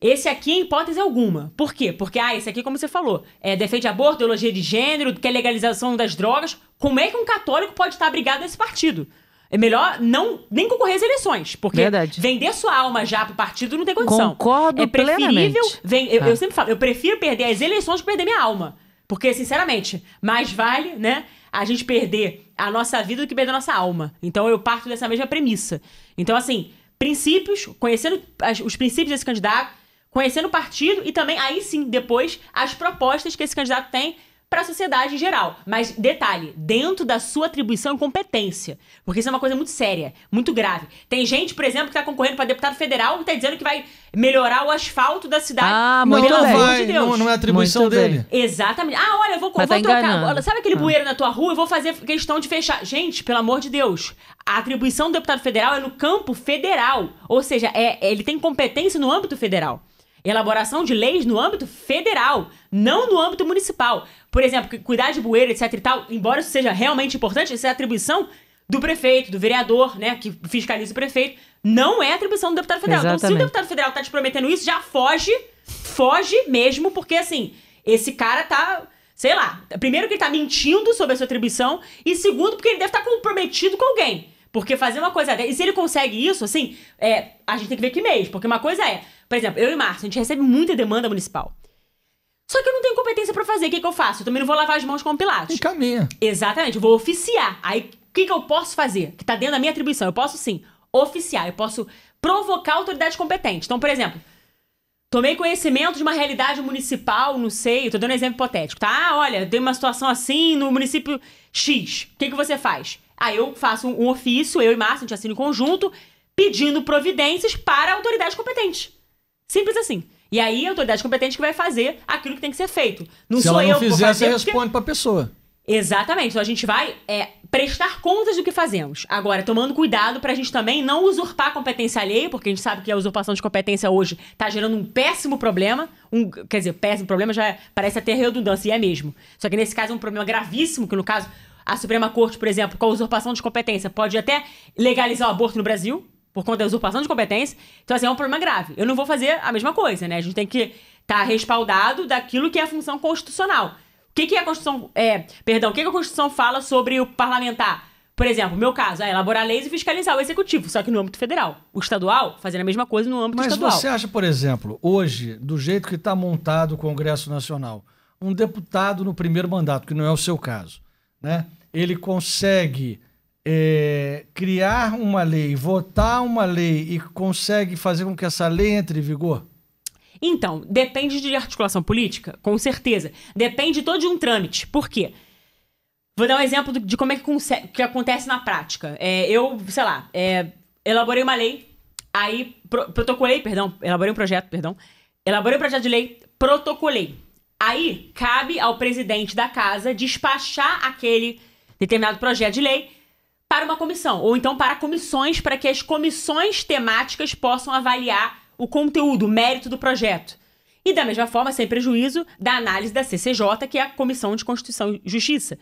[SPEAKER 2] esse aqui, em hipótese alguma. Por quê? Porque, ah, esse aqui, como você falou, é, defende aborto, ideologia de gênero, quer é legalização das drogas. Como é que um católico pode estar brigado nesse partido? É melhor não nem concorrer às eleições, porque Verdade. vender sua alma já pro partido não tem condição. Concordo é preferível, vem, eu, ah. eu, sempre falo, eu prefiro perder as eleições do que perder minha alma. Porque, sinceramente, mais vale, né, a gente perder a nossa vida do que perder a nossa alma. Então eu parto dessa mesma premissa. Então, assim, princípios, conhecendo os princípios desse candidato, conhecendo o partido e também, aí sim, depois, as propostas que esse candidato tem para a sociedade em geral. Mas detalhe, dentro da sua atribuição e competência, porque isso é uma coisa muito séria, muito grave. Tem gente, por exemplo, que está concorrendo para deputado federal e está dizendo que vai melhorar o asfalto da cidade. Ah, muito não, bem. de não, não, é atribuição muito dele. Bem. Exatamente. Ah, olha, eu vou, tá vou tá trocar. Sabe aquele ah. bueiro na tua rua? Eu vou fazer questão de fechar. Gente, pelo amor de Deus, a atribuição do deputado federal é no campo federal, ou seja, é, ele tem competência no âmbito federal. Elaboração de leis no âmbito federal, não no âmbito municipal. Por exemplo, cuidar de bueira, etc e tal, embora isso seja realmente importante, isso é atribuição do prefeito, do vereador, né, que fiscaliza o prefeito, não é atribuição do deputado federal. Exatamente. Então, se o deputado federal tá te prometendo isso, já foge, foge mesmo, porque assim, esse cara tá sei lá, primeiro que ele tá mentindo sobre a sua atribuição, e segundo, porque ele deve estar tá comprometido com alguém. Porque fazer uma coisa dessa. E se ele consegue isso, assim, é, a gente tem que ver que mês. Porque uma coisa é, por exemplo, eu e Márcio, a gente recebe muita demanda municipal. Só que eu não tenho competência para fazer. O que, que eu faço? Eu também não vou lavar as mãos com pilates. Encaminha. Exatamente, eu vou oficiar. Aí o que, que eu posso fazer? Que tá dentro da minha atribuição. Eu posso sim oficiar, eu posso provocar a autoridade competente. Então, por exemplo, tomei conhecimento de uma realidade municipal, não sei, tô dando um exemplo hipotético, tá? Ah, olha, tem uma situação assim no município X. O que, que você faz? Aí eu faço um, um ofício, eu e Márcio, a gente assina em conjunto, pedindo providências para a autoridade competente. Simples assim. E aí a autoridade competente que vai fazer aquilo que tem que ser feito. Não Se sou ela não eu fizer, que vou fazer. Você porque...
[SPEAKER 3] responde para a pessoa.
[SPEAKER 2] Exatamente. Então a gente vai é, prestar contas do que fazemos. Agora, tomando cuidado para a gente também não usurpar a competência alheia, porque a gente sabe que a usurpação de competência hoje está gerando um péssimo problema. Um, quer dizer, péssimo problema já é, parece até redundância, e é mesmo. Só que nesse caso é um problema gravíssimo, que no caso a Suprema Corte, por exemplo, com a usurpação de competência, pode até legalizar o aborto no Brasil, por conta da usurpação de competência. Então, assim, é um problema grave. Eu não vou fazer a mesma coisa, né? A gente tem que estar tá respaldado daquilo que é a função constitucional. O que, que é a Constituição. É, perdão, o que, que a Constituição fala sobre o parlamentar? Por exemplo, meu caso, é elaborar leis e fiscalizar o executivo, só que no âmbito federal. O estadual, fazendo a mesma coisa no âmbito Mas estadual. Mas você
[SPEAKER 3] acha, por exemplo, hoje, do jeito que está montado o Congresso Nacional, um deputado no primeiro mandato, que não é o seu caso, né? ele consegue é, criar uma lei, votar uma lei e consegue fazer com que essa lei entre em vigor?
[SPEAKER 2] Então, depende de articulação política, com certeza. Depende todo de um trâmite. Por quê? Vou dar um exemplo de como é que, que acontece na prática. É, eu, sei lá, é, elaborei uma lei, aí pro, protocolei, perdão, elaborei um projeto, perdão, elaborei um projeto de lei, protocolei. Aí cabe ao presidente da casa despachar aquele determinado projeto de lei para uma comissão, ou então para comissões, para que as comissões temáticas possam avaliar o conteúdo, o mérito do projeto. E da mesma forma, sem prejuízo da análise da CCJ, que é a Comissão de Constituição e Justiça,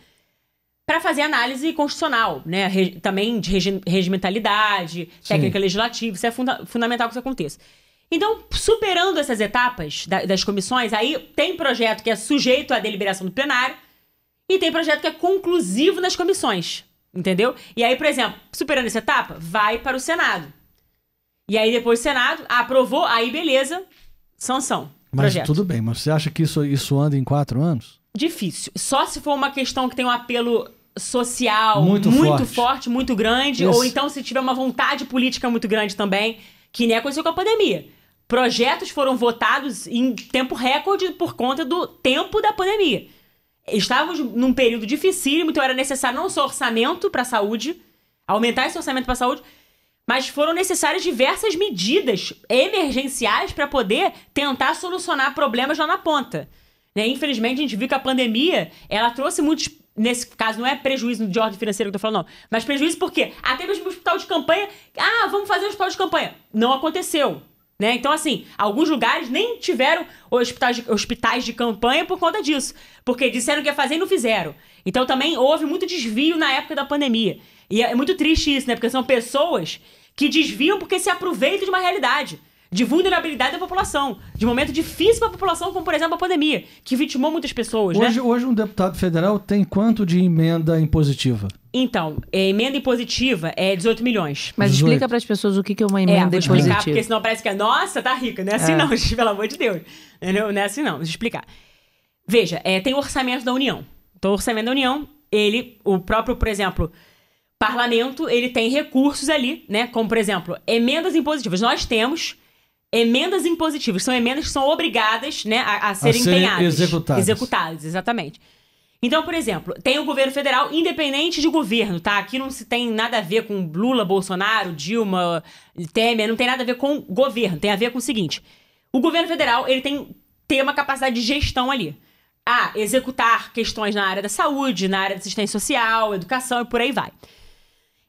[SPEAKER 2] para fazer análise constitucional, né? Re também de regi regimentalidade, Sim. técnica legislativa, isso é funda fundamental que isso aconteça. Então, superando essas etapas da das comissões, aí tem projeto que é sujeito à deliberação do plenário, e tem projeto que é conclusivo nas comissões. Entendeu? E aí, por exemplo, superando essa etapa, vai para o Senado. E aí depois o Senado aprovou, aí beleza, sanção. Mas projeto. tudo
[SPEAKER 3] bem, mas você acha que isso, isso anda em quatro anos?
[SPEAKER 2] Difícil. Só se for uma questão que tem um apelo social muito, muito forte. forte. muito grande, ou então se tiver uma vontade política muito grande também, que nem aconteceu com a pandemia. Projetos foram votados em tempo recorde por conta do tempo da pandemia. Estávamos num período dificílimo, então era necessário não só orçamento para a saúde, aumentar esse orçamento para a saúde, mas foram necessárias diversas medidas emergenciais para poder tentar solucionar problemas lá na ponta. Né? Infelizmente, a gente viu que a pandemia ela trouxe muitos. Nesse caso, não é prejuízo de ordem financeira que eu tô falando, não. Mas prejuízo por quê? Até mesmo o hospital de campanha. Ah, vamos fazer o hospital de campanha. Não aconteceu. Né? Então, assim, alguns lugares nem tiveram hospitais de, hospitais de campanha por conta disso. Porque disseram que ia fazer e não fizeram. Então, também houve muito desvio na época da pandemia. E é muito triste isso, né? Porque são pessoas que desviam porque se aproveitam de uma realidade de vulnerabilidade da população, de momento difícil para a população, como por exemplo a pandemia, que vitimou muitas pessoas. Né? Hoje, né?
[SPEAKER 3] hoje um deputado federal tem quanto de emenda impositiva?
[SPEAKER 2] Então, é, emenda impositiva é 18 milhões. Mas 18. explica para
[SPEAKER 1] as pessoas o que é uma
[SPEAKER 2] é, emenda é, vou explicar, impositiva. porque senão parece que é, nossa, tá rica. Não é assim é. não, gente, pelo amor de Deus. Não, não é assim não, deixa eu explicar. Veja, é, tem o orçamento da União. Então, o orçamento da União, ele, o próprio, por exemplo, parlamento, ele tem recursos ali, né? Como, por exemplo, emendas impositivas. Nós temos emendas impositivas. São emendas que são obrigadas né, a, a serem a ser empenhadas. Executadas. Executadas, exatamente. Então, por exemplo, tem o governo federal independente de governo, tá? Aqui não se tem nada a ver com Lula, Bolsonaro, Dilma, Temer, não tem nada a ver com governo, tem a ver com o seguinte. O governo federal, ele tem, tem uma capacidade de gestão ali. a ah, executar questões na área da saúde, na área da assistência social, educação e por aí vai.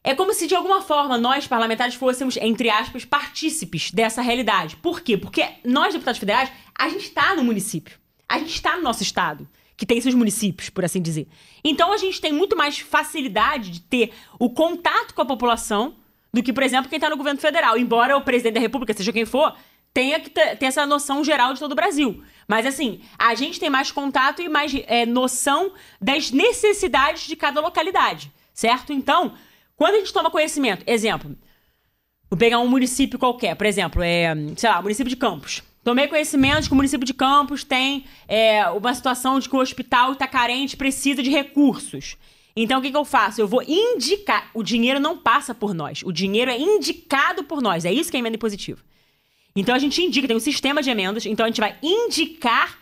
[SPEAKER 2] É como se, de alguma forma, nós, parlamentares, fôssemos, entre aspas, partícipes dessa realidade. Por quê? Porque nós, deputados federais, a gente está no município. A gente está no nosso estado, que tem seus municípios, por assim dizer. Então a gente tem muito mais facilidade de ter o contato com a população do que, por exemplo, quem está no governo federal. Embora o presidente da República, seja quem for, tenha que ter essa noção geral de todo o Brasil. Mas assim, a gente tem mais contato e mais é, noção das necessidades de cada localidade, certo? Então, quando a gente toma conhecimento, exemplo, vou pegar um município qualquer, por exemplo, é, sei lá, município de Campos. Tomei conhecimento de que o município de Campos tem é, uma situação de que o hospital está carente, precisa de recursos. Então, o que, que eu faço? Eu vou indicar. O dinheiro não passa por nós. O dinheiro é indicado por nós. É isso que é emenda impositiva. Então, a gente indica, tem um sistema de emendas. Então, a gente vai indicar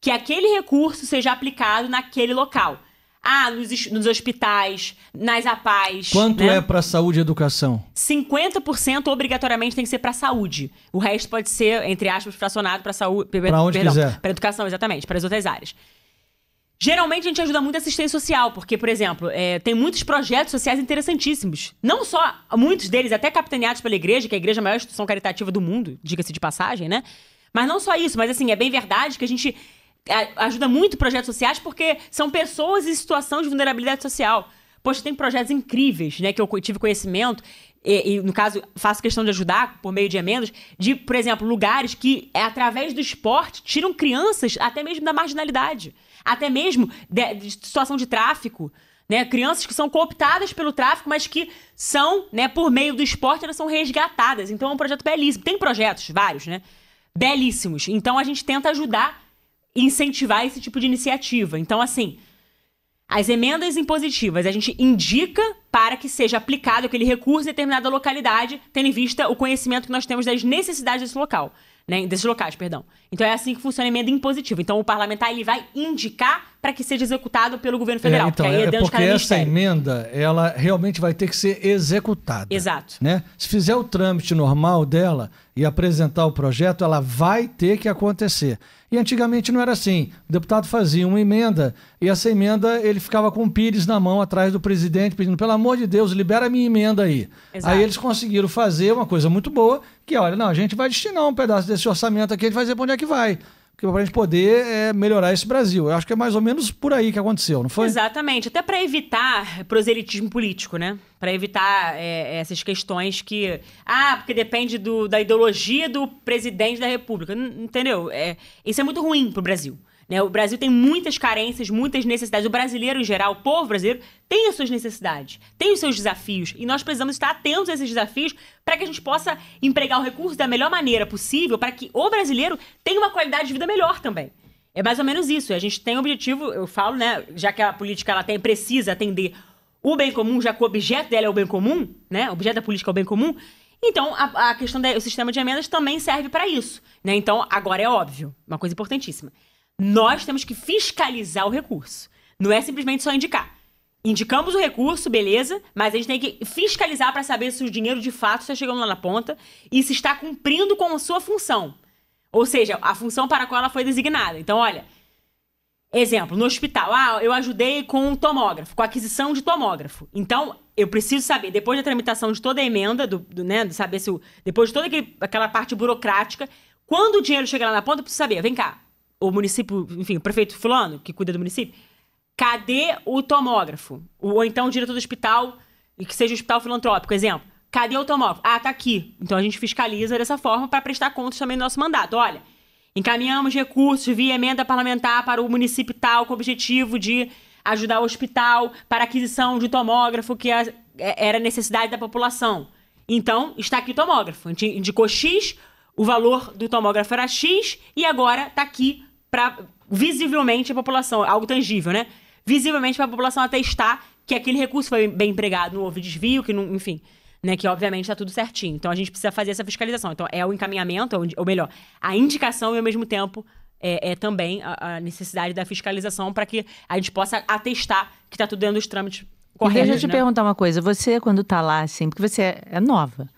[SPEAKER 2] que aquele recurso seja aplicado naquele local. Ah, nos, nos hospitais, nas APAs. Quanto né? é
[SPEAKER 3] para saúde e educação?
[SPEAKER 2] 50% obrigatoriamente tem que ser para saúde. O resto pode ser, entre aspas, fracionado para saúde. Para onde perdão, quiser. Para educação, exatamente, para as outras áreas. Geralmente a gente ajuda muito a assistência social, porque, por exemplo, é, tem muitos projetos sociais interessantíssimos. Não só muitos deles, até capitaneados pela igreja, que é a igreja é a maior instituição caritativa do mundo, diga-se de passagem, né? Mas não só isso, mas assim, é bem verdade que a gente é, ajuda muito projetos sociais porque são pessoas em situação de vulnerabilidade social. Poxa, tem projetos incríveis, né? Que eu tive conhecimento, e, e no caso, faço questão de ajudar por meio de emendas, de, por exemplo, lugares que, é, através do esporte, tiram crianças até mesmo da marginalidade, até mesmo de, de situação de tráfico. Né, crianças que são cooptadas pelo tráfico, mas que são, né, por meio do esporte, elas são resgatadas. Então é um projeto belíssimo. Tem projetos, vários, né? Belíssimos. Então a gente tenta ajudar incentivar esse tipo de iniciativa. Então, assim, as emendas impositivas a gente indica para que seja aplicado aquele recurso em determinada localidade, tendo em vista o conhecimento que nós temos das necessidades desse local né, desses locais, perdão. Então é assim que funciona a emenda impositiva. Então o parlamentar ele vai indicar para que seja executado pelo governo é, federal. É, então, porque, é, é, é porque essa ministério.
[SPEAKER 3] emenda ela realmente vai ter que ser executada. Exato. Né? Se fizer o trâmite normal dela e apresentar o projeto, ela vai ter que acontecer. E antigamente não era assim. O deputado fazia uma emenda e essa emenda ele ficava com o Pires na mão atrás do presidente pedindo pelo amor de Deus libera minha emenda aí. Exato. Aí eles conseguiram fazer uma coisa muito boa que olha, não, a gente vai destinar um pedaço desse orçamento aqui, a gente vai dizer para onde é que vai para a gente poder é, melhorar esse Brasil. Eu acho que é mais ou menos por aí que aconteceu, não foi?
[SPEAKER 2] Exatamente. Até para evitar proselitismo político, né? Para evitar é, essas questões que. Ah, porque depende do, da ideologia do presidente da República. Entendeu? É, isso é muito ruim para o Brasil. Né? O Brasil tem muitas carências, muitas necessidades. O brasileiro, em geral, o povo brasileiro, tem as suas necessidades, tem os seus desafios. E nós precisamos estar atentos a esses desafios para que a gente possa empregar o recurso da melhor maneira possível para que o brasileiro tenha uma qualidade de vida melhor também. É mais ou menos isso. A gente tem o objetivo, eu falo, né? Já que a política ela tem, precisa atender o bem comum, já que o objeto dela é o bem comum, né? O objeto da política é o bem comum. Então, a, a questão do sistema de emendas também serve para isso. Né? Então, agora é óbvio, uma coisa importantíssima. Nós temos que fiscalizar o recurso. Não é simplesmente só indicar. Indicamos o recurso, beleza, mas a gente tem que fiscalizar para saber se o dinheiro de fato está chegando lá na ponta e se está cumprindo com a sua função. Ou seja, a função para a qual ela foi designada. Então, olha, exemplo, no hospital, ah, eu ajudei com o tomógrafo, com aquisição de tomógrafo. Então, eu preciso saber, depois da tramitação de toda a emenda, do, do né, de saber se o, depois de toda aquele, aquela parte burocrática, quando o dinheiro chega lá na ponta, eu preciso saber, vem cá, o município, enfim, o prefeito fulano, que cuida do município, cadê o tomógrafo? Ou então o diretor do hospital, que seja o hospital filantrópico, exemplo. Cadê o tomógrafo? Ah, tá aqui. Então a gente fiscaliza dessa forma para prestar contas também do nosso mandato. Olha, encaminhamos recursos via emenda parlamentar para o município tal, com o objetivo de ajudar o hospital para aquisição de tomógrafo que é, era necessidade da população. Então, está aqui o tomógrafo. A gente indicou X, o valor do tomógrafo era X, e agora está aqui para visivelmente a população, algo tangível, né? Visivelmente para a população atestar que aquele recurso foi bem empregado, não houve desvio, que não, enfim, né, que obviamente está tudo certinho. Então a gente precisa fazer essa fiscalização. Então é o encaminhamento, ou melhor, a indicação e ao mesmo tempo é, é, também a, a, necessidade da fiscalização para que a gente possa atestar que está tudo dentro dos trâmites corretos. deixa eu te né? perguntar
[SPEAKER 1] uma coisa. Você, quando está lá, assim, porque você é nova,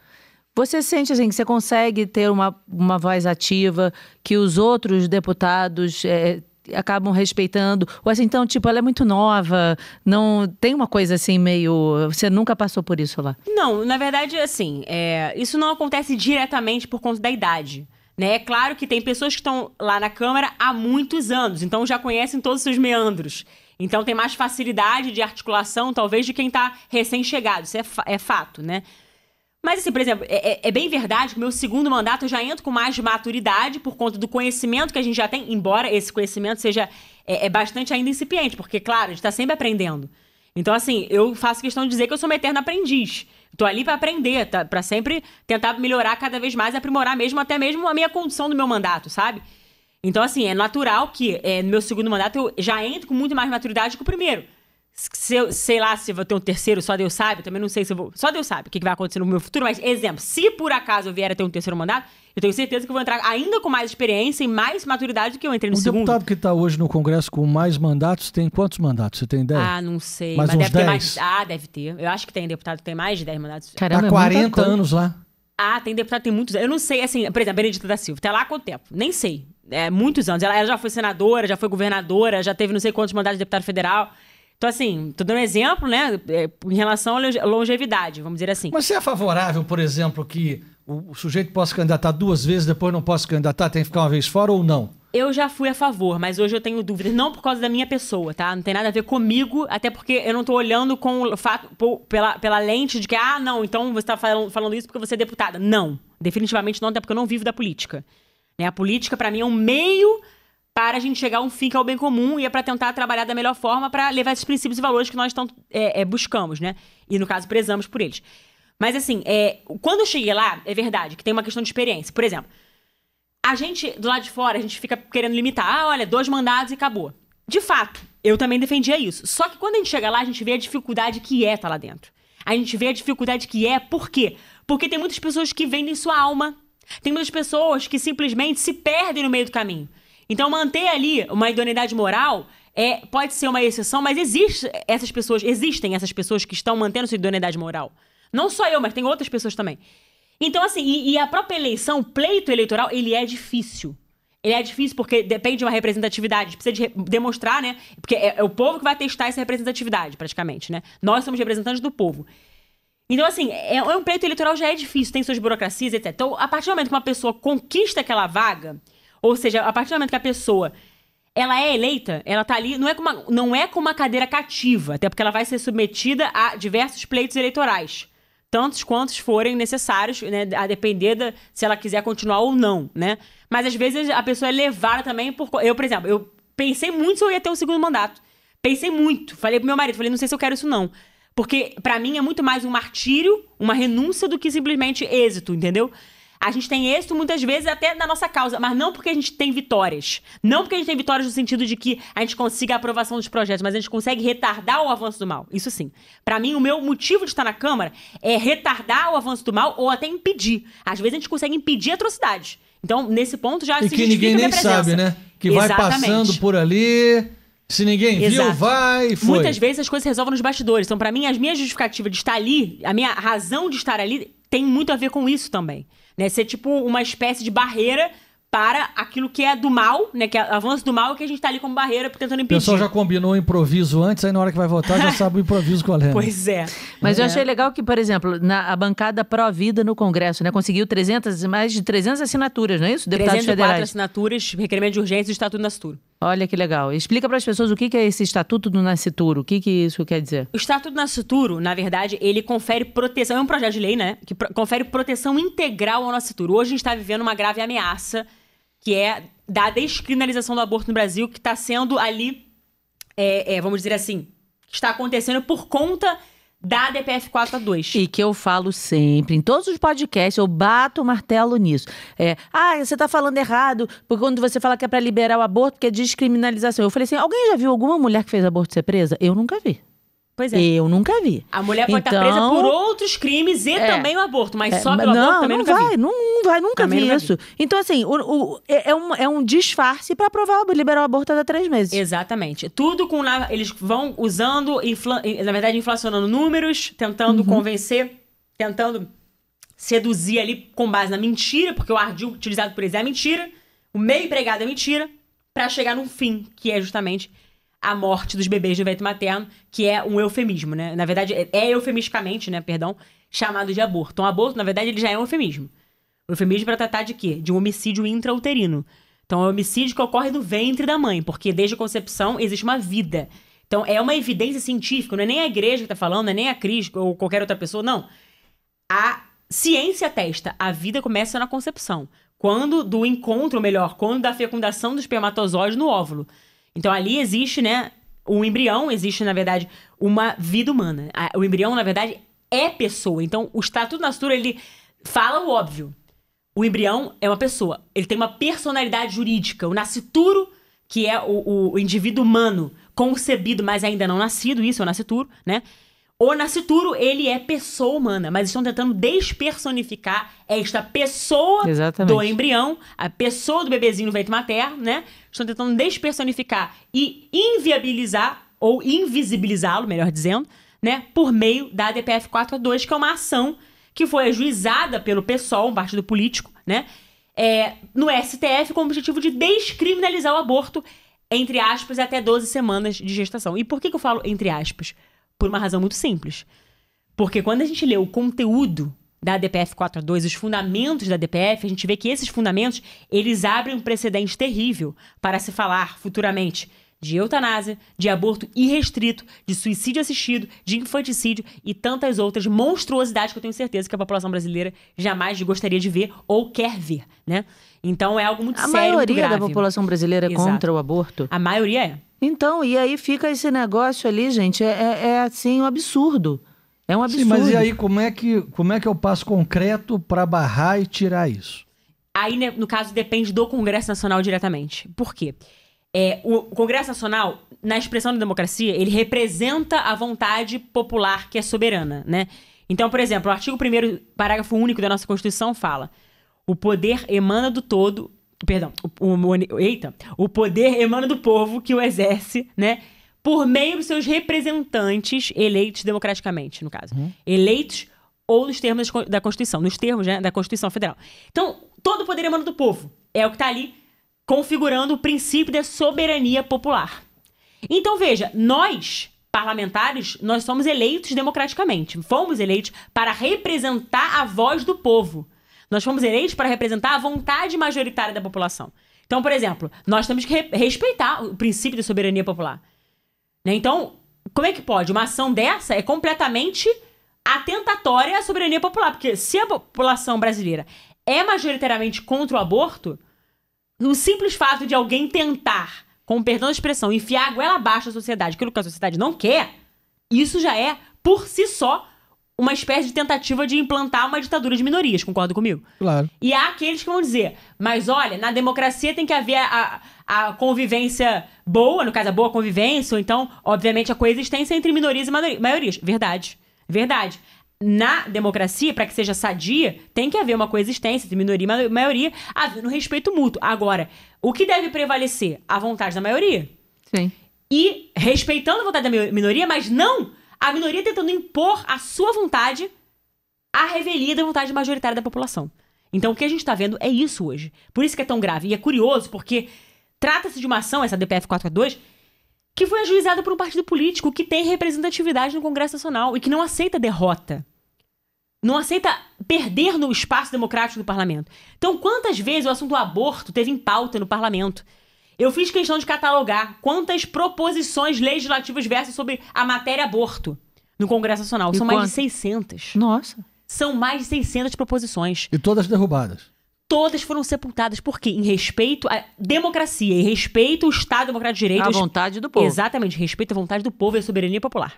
[SPEAKER 1] você sente assim que você consegue ter uma, uma voz ativa, que os outros deputados é, acabam respeitando? Ou assim, então, tipo, ela é muito nova, não tem uma coisa assim meio. Você nunca passou por isso lá?
[SPEAKER 2] Não, na verdade, assim, é, isso não acontece diretamente por conta da idade. Né? É claro que tem pessoas que estão lá na Câmara há muitos anos, então já conhecem todos os seus meandros. Então tem mais facilidade de articulação, talvez, de quem está recém-chegado. Isso é, fa é fato, né? Mas, assim, por exemplo, é, é, é bem verdade que meu segundo mandato eu já entro com mais maturidade por conta do conhecimento que a gente já tem, embora esse conhecimento seja é, é bastante ainda incipiente, porque, claro, a gente está sempre aprendendo. Então, assim, eu faço questão de dizer que eu sou uma eterna aprendiz. Tô ali para aprender, tá, para sempre tentar melhorar cada vez mais, aprimorar mesmo, até mesmo a minha condição do meu mandato, sabe? Então, assim, é natural que é, no meu segundo mandato eu já entre com muito mais maturidade que o primeiro se, sei lá se vou ter um terceiro, só Deus sabe, também não sei se vou. Só Deus sabe o que vai acontecer no meu futuro, mas, exemplo, se por acaso eu vier a ter um terceiro mandato, eu tenho certeza que eu vou entrar ainda com mais experiência e mais maturidade do que eu entrei no o segundo. O deputado
[SPEAKER 3] que está hoje no Congresso com mais mandatos tem quantos mandatos? Você tem 10? Ah, não sei. Mais mas deve 10? ter mais.
[SPEAKER 2] Ah, deve ter. Eu acho que tem deputado que tem mais de 10 mandatos. Caramba, Há tá 40 é anos lá. Ah, tem deputado, tem muitos. Eu não sei, assim, por exemplo, Benedita da Silva, tá lá há quanto tempo? Nem sei. É, muitos anos. Ela, ela já foi senadora, já foi governadora, já teve não sei quantos mandatos de deputado federal. Então, assim, tô dando um exemplo, né? É, em relação à longevidade, vamos dizer assim. Mas
[SPEAKER 3] você é favorável, por exemplo, que o sujeito possa candidatar duas vezes, depois não possa candidatar, tem que ficar uma vez fora ou não?
[SPEAKER 2] Eu já fui a favor, mas hoje eu tenho dúvidas. Não por causa da minha pessoa, tá? Não tem nada a ver comigo, até porque eu não tô olhando com fato, pela, pela lente de que, ah, não, então você tá falando, falando isso porque você é deputada. Não, definitivamente não, até porque eu não vivo da política. Né? A política, para mim, é um meio para a gente chegar a um fim que é o bem comum e é para tentar trabalhar da melhor forma para levar esses princípios e valores que nós tanto é, é, buscamos, né? E no caso, prezamos por eles. Mas assim, é, quando eu cheguei lá, é verdade que tem uma questão de experiência. Por exemplo, a gente, do lado de fora, a gente fica querendo limitar. Ah, olha, dois mandados e acabou. De fato, eu também defendia isso. Só que quando a gente chega lá, a gente vê a dificuldade que é estar tá lá dentro. A gente vê a dificuldade que é, por quê? Porque tem muitas pessoas que vendem sua alma. Tem muitas pessoas que simplesmente se perdem no meio do caminho. Então, manter ali uma idoneidade moral é, pode ser uma exceção, mas existe essas pessoas, existem essas pessoas que estão mantendo sua idoneidade moral. Não só eu, mas tem outras pessoas também. Então, assim, e, e a própria eleição, o pleito eleitoral, ele é difícil. Ele é difícil porque depende de uma representatividade. Precisa de demonstrar, né? Porque é, é o povo que vai testar essa representatividade, praticamente, né? Nós somos representantes do povo. Então, assim, é, é um pleito eleitoral já é difícil, tem suas burocracias, etc. Então, a partir do momento que uma pessoa conquista aquela vaga, ou seja, a partir do momento que a pessoa ela é eleita, ela tá ali, não é com uma, não é com uma cadeira cativa, até porque ela vai ser submetida a diversos pleitos eleitorais. Tantos quantos forem necessários, né? A depender da, se ela quiser continuar ou não, né? Mas às vezes a pessoa é levada também por. Eu, por exemplo, eu pensei muito se eu ia ter um segundo mandato. Pensei muito. Falei pro meu marido, falei, não sei se eu quero isso não. Porque para mim é muito mais um martírio, uma renúncia do que simplesmente êxito, entendeu? A gente tem êxito muitas vezes até na nossa causa, mas não porque a gente tem vitórias. Não porque a gente tem vitórias no sentido de que a gente consiga a aprovação dos projetos, mas a gente consegue retardar o avanço do mal. Isso sim. Para mim, o meu motivo de estar na Câmara é retardar o avanço do mal ou até impedir. Às vezes a gente consegue impedir atrocidades. Então, nesse ponto já é e se que ninguém nem sabe, né? Que Exatamente. vai passando
[SPEAKER 3] por ali. Se ninguém viu, vai e foi. Muitas
[SPEAKER 2] vezes as coisas se resolvem nos bastidores. Então, para mim, as minhas justificativas de estar ali, a minha razão de estar ali, tem muito a ver com isso também né? Ser tipo uma espécie de barreira para aquilo que é do mal,
[SPEAKER 1] né? Que é avanço do mal que a gente tá ali como barreira tentando impedir. O pessoal já
[SPEAKER 3] combinou o improviso antes, aí na hora que vai votar já sabe o improviso qual é. Pois é.
[SPEAKER 1] Mas é. eu achei legal que, por exemplo, na, a bancada pró-vida no Congresso, né? Conseguiu 300, mais de 300 assinaturas, não é isso? Deputados 304 federais. assinaturas, requerimento
[SPEAKER 2] de urgência e estatuto da Natura.
[SPEAKER 1] Olha que legal. Explica para as pessoas o que é esse Estatuto do Nascituro, o que, que isso quer dizer. O
[SPEAKER 2] Estatuto do Nascituro, na verdade, ele confere proteção, é um projeto de lei, né? Que confere proteção integral ao Nascituro. Hoje a gente está vivendo uma grave ameaça, que é da descriminalização do aborto no Brasil, que está sendo ali, é, é, vamos dizer assim, está
[SPEAKER 1] acontecendo por conta da DPF 4 a 2. E que eu falo sempre, em todos os podcasts, eu bato o martelo nisso. É, ah, você tá falando errado, porque quando você fala que é para liberar o aborto, que é descriminalização. Eu falei assim, alguém já viu alguma mulher que fez aborto ser presa? Eu nunca vi. Pois é. Eu nunca vi.
[SPEAKER 2] A mulher pode então, estar presa por então, outros crimes e é. também o aborto, mas é, só pelo não, aborto também não nunca vai, vi. Não,
[SPEAKER 1] não vai, nunca também vi nunca isso. Vi. Então, assim, o, o, é, é um, é um disfarce para provar liberar o aborto até três meses. Exatamente.
[SPEAKER 2] Tudo com... Eles vão usando, infla, na verdade, inflacionando números, tentando uhum. convencer, tentando seduzir ali com base na mentira, porque o ardil utilizado por eles é mentira, o meio empregado é mentira, para chegar num fim, que é justamente a morte dos bebês no ventre materno, que é um eufemismo, né? Na verdade, é, é eufemisticamente, né, perdão, chamado de aborto. um aborto, na verdade, ele já é um eufemismo. O eufemismo é para tratar de quê? De um homicídio intrauterino. Então, é um homicídio que ocorre no ventre da mãe, porque desde a concepção existe uma vida. Então, é uma evidência científica, não é nem a igreja que tá falando, não é nem a Cris ou qualquer outra pessoa, não. A ciência testa, a vida começa na concepção. Quando do encontro, ou melhor, quando da fecundação do espermatozoide no óvulo. Então ali existe, né? O embrião existe, na verdade, uma vida humana. O embrião, na verdade, é pessoa. Então, o Estatuto Natura, ele fala o óbvio. O embrião é uma pessoa. Ele tem uma personalidade jurídica. O nascituro, que é o, o indivíduo humano concebido, mas ainda não nascido, isso é o nascituro, né? O Nascituro, ele é pessoa humana, mas estão tentando despersonificar esta pessoa Exatamente. do embrião, a pessoa do bebezinho no ventre materno, né? Estão tentando despersonificar e inviabilizar, ou invisibilizá-lo, melhor dizendo, né? Por meio da DPF 4.2, que é uma ação que foi ajuizada pelo PSOL, um partido político, né? É, no STF com o objetivo de descriminalizar o aborto, entre aspas, até 12 semanas de gestação. E por que, que eu falo entre aspas? Por uma razão muito simples. Porque quando a gente lê o conteúdo da DPF 4.2, os fundamentos da DPF, a gente vê que esses fundamentos, eles abrem um precedente terrível para se falar futuramente de eutanásia, de aborto irrestrito, de suicídio assistido, de infanticídio e tantas outras monstruosidades que eu tenho certeza que a população brasileira jamais gostaria de ver ou quer ver, né? Então é algo muito a sério, A maioria da população
[SPEAKER 3] brasileira é Exato. contra o aborto? A maioria é.
[SPEAKER 1] Então, e aí fica esse negócio ali, gente, é, é,
[SPEAKER 3] é assim um absurdo. É um absurdo. Sim, mas e aí como é que, como é, que eu o passo concreto para barrar e tirar isso?
[SPEAKER 2] Aí, né, no caso, depende do Congresso Nacional diretamente. Por quê? É, o Congresso Nacional, na expressão da democracia, ele representa a vontade popular que é soberana, né? Então, por exemplo, o artigo 1 parágrafo único da nossa Constituição fala: o poder emana do todo Perdão, o, o, eita, o poder emana do povo que o exerce, né? Por meio dos seus representantes eleitos democraticamente, no caso. Uhum. Eleitos ou nos termos da Constituição, nos termos né, da Constituição Federal. Então, todo o poder emana do povo. É o que está ali configurando o princípio da soberania popular. Então, veja, nós, parlamentares, nós somos eleitos democraticamente. Fomos eleitos para representar a voz do povo. Nós fomos eleitos para representar a vontade majoritária da população. Então, por exemplo, nós temos que re respeitar o princípio da soberania popular. Né? Então, como é que pode? Uma ação dessa é completamente atentatória à soberania popular. Porque se a população brasileira é majoritariamente contra o aborto, o simples fato de alguém tentar, com perdão da expressão, enfiar a goela abaixo da sociedade, aquilo que a sociedade não quer, isso já é, por si só, uma espécie de tentativa de implantar uma ditadura de minorias, concorda comigo? Claro. E há aqueles que vão dizer, mas olha, na democracia tem que haver a, a, convivência boa, no caso, a boa convivência, ou então, obviamente, a coexistência entre minorias e maiorias. Verdade. Verdade. Na democracia, para que seja sadia, tem que haver uma coexistência entre minoria e maioria, havendo respeito mútuo. Agora, o que deve prevalecer? A vontade da maioria. Sim. E respeitando a vontade da minoria, mas não a minoria tentando impor a sua vontade à revelia da vontade majoritária da população. Então o que a gente está vendo é isso hoje. Por isso que é tão grave. E é curioso, porque trata-se de uma ação, essa DPF 42 é que foi ajuizada por um partido político que tem representatividade no Congresso Nacional e que não aceita derrota. Não aceita perder no espaço democrático do parlamento. Então, quantas vezes o assunto do aborto teve em pauta no parlamento? Eu fiz questão de catalogar quantas proposições legislativas versam sobre a matéria aborto no Congresso Nacional. E São mais de 600. Nossa. São mais de 600
[SPEAKER 3] proposições. E todas derrubadas.
[SPEAKER 2] Todas foram sepultadas. Por quê? Em respeito à democracia, em respeito ao Estado Democrático de Direito. À vontade do povo. Exatamente, respeito à vontade do povo e à soberania popular.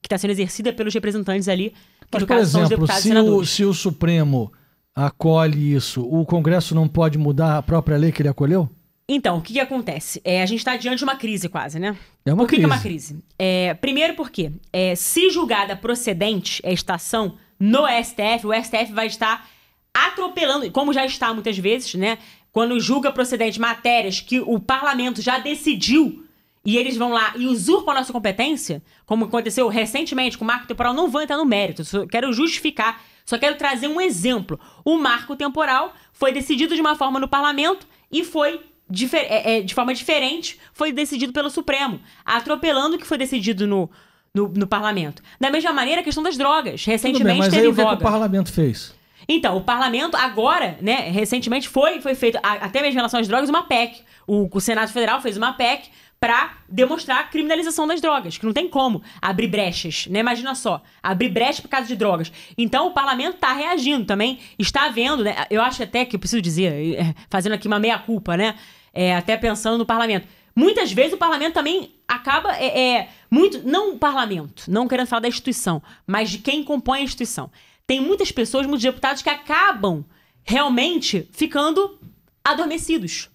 [SPEAKER 2] Que está sendo exercida pelos representantes ali, que Mas, no por caso, exemplo, se o, se
[SPEAKER 3] o Supremo acolhe isso, o Congresso não pode mudar a própria lei que ele acolheu?
[SPEAKER 2] Então, o que, que acontece? É, a gente está diante de uma crise quase, né? É uma Por que crise. Que é uma crise? É, primeiro porque, é, se julgada procedente a é estação no STF, o STF vai estar atropelando, como já está muitas vezes, né? Quando julga procedente matérias que o parlamento já decidiu e eles vão lá e usurpam a nossa competência, como aconteceu recentemente com o marco temporal, não vou entrar no mérito, só quero justificar, só quero trazer um exemplo. O marco temporal foi decidido de uma forma no parlamento e foi difer é, é, de forma diferente foi decidido pelo Supremo, atropelando o que foi decidido no, no, no parlamento. Da mesma maneira, a questão das drogas. Recentemente bem, mas teve o que, é o
[SPEAKER 3] parlamento fez?
[SPEAKER 2] Então, o parlamento agora, né, recentemente foi, foi feito, a, até mesmo em relação às drogas, uma PEC. O, o Senado Federal fez uma PEC para demonstrar a criminalização das drogas, que não tem como abrir brechas, né? Imagina só, abrir brechas por causa de drogas. Então o parlamento está reagindo também, está vendo, né? Eu acho até que eu preciso dizer, eh, fazendo aqui uma meia culpa, né? É, até pensando no parlamento. Muitas vezes o parlamento também acaba. É, é, muito. Não o parlamento, não querendo falar da instituição, mas de quem compõe a instituição. Tem muitas pessoas, muitos deputados que acabam realmente ficando adormecidos.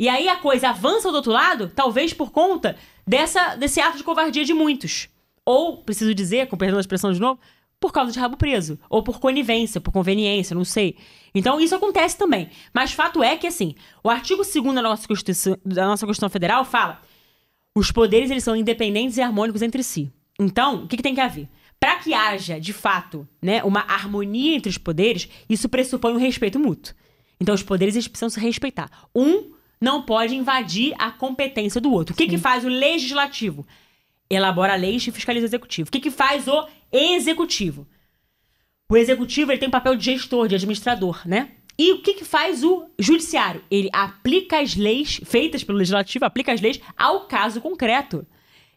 [SPEAKER 2] E aí a coisa avança do outro lado, talvez por conta dessa, desse ato de covardia de muitos. Ou, preciso dizer, com perdão da expressão de novo, por causa de rabo preso. Ou por conivência, por conveniência, não sei. Então, isso acontece também. Mas fato é que, assim, o artigo 2 da nossa Constituição, da nossa Constituição Federal fala os poderes eles são independentes e harmônicos entre si. Então, o que, que tem que haver? Para que haja, de fato, né, uma harmonia entre os poderes, isso pressupõe um respeito mútuo. Então, os poderes eles precisam se respeitar. Um não pode invadir a competência do outro. O que, que faz o legislativo? Elabora leis e fiscaliza o executivo. O que, que faz o executivo? O executivo ele tem um papel de gestor, de administrador, né? E o que, que faz o judiciário? Ele aplica as leis feitas pelo legislativo, aplica as leis ao caso concreto.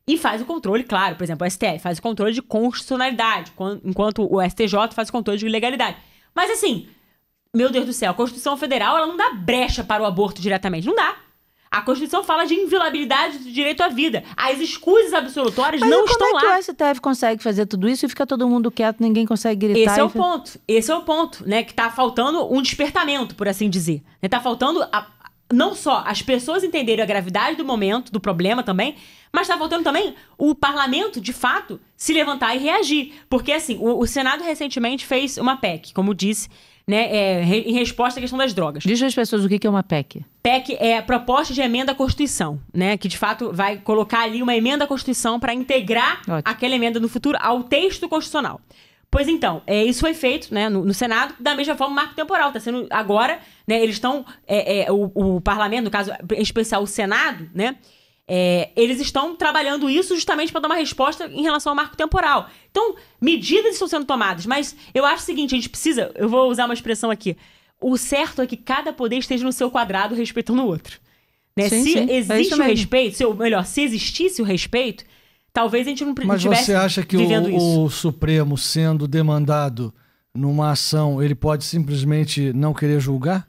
[SPEAKER 2] E faz o controle, claro, por exemplo, o STF faz o controle de constitucionalidade, enquanto o STJ faz o controle de legalidade. Mas assim, meu Deus do céu, a Constituição Federal ela não dá brecha para o aborto diretamente, não dá. A Constituição fala de inviolabilidade do direito à vida. As escusas absolutórias Mas não estão lá. como é que
[SPEAKER 1] o STF consegue fazer tudo isso e fica todo mundo quieto, ninguém consegue gritar? Esse é o
[SPEAKER 2] ponto. Esse é o ponto, né? Que tá faltando um despertamento, por assim dizer. Está né, Tá faltando a, não só as pessoas entenderem a gravidade do momento, do problema também, mas tá faltando também o parlamento, de fato, se levantar e reagir. Porque, assim, o, o Senado recentemente fez uma PEC, como disse né,
[SPEAKER 1] é, re, em resposta à questão das drogas. Diz às pessoas o que é uma PEC.
[SPEAKER 2] PEC é a proposta de emenda à Constituição, né, que de fato vai colocar ali uma emenda à Constituição para integrar Ótimo. aquela emenda no futuro ao texto constitucional. Pois então, é, isso foi feito né, no, no Senado, da mesma forma, o marco temporal está sendo agora, né, eles estão, é, é, o, o parlamento, no caso em especial o Senado, né, é, eles estão trabalhando isso justamente para dar uma resposta em relação ao marco temporal. Então, medidas estão sendo tomadas, mas eu acho o seguinte: a gente precisa, eu vou usar uma expressão aqui. O certo é que cada poder esteja no seu quadrado respeitando o outro. Né? Sim, se sim, é existe é o respeito, se, ou melhor, se existisse o respeito, talvez a gente não Mas você acha que o,
[SPEAKER 3] o, Supremo sendo demandado numa ação, ele pode simplesmente não querer julgar?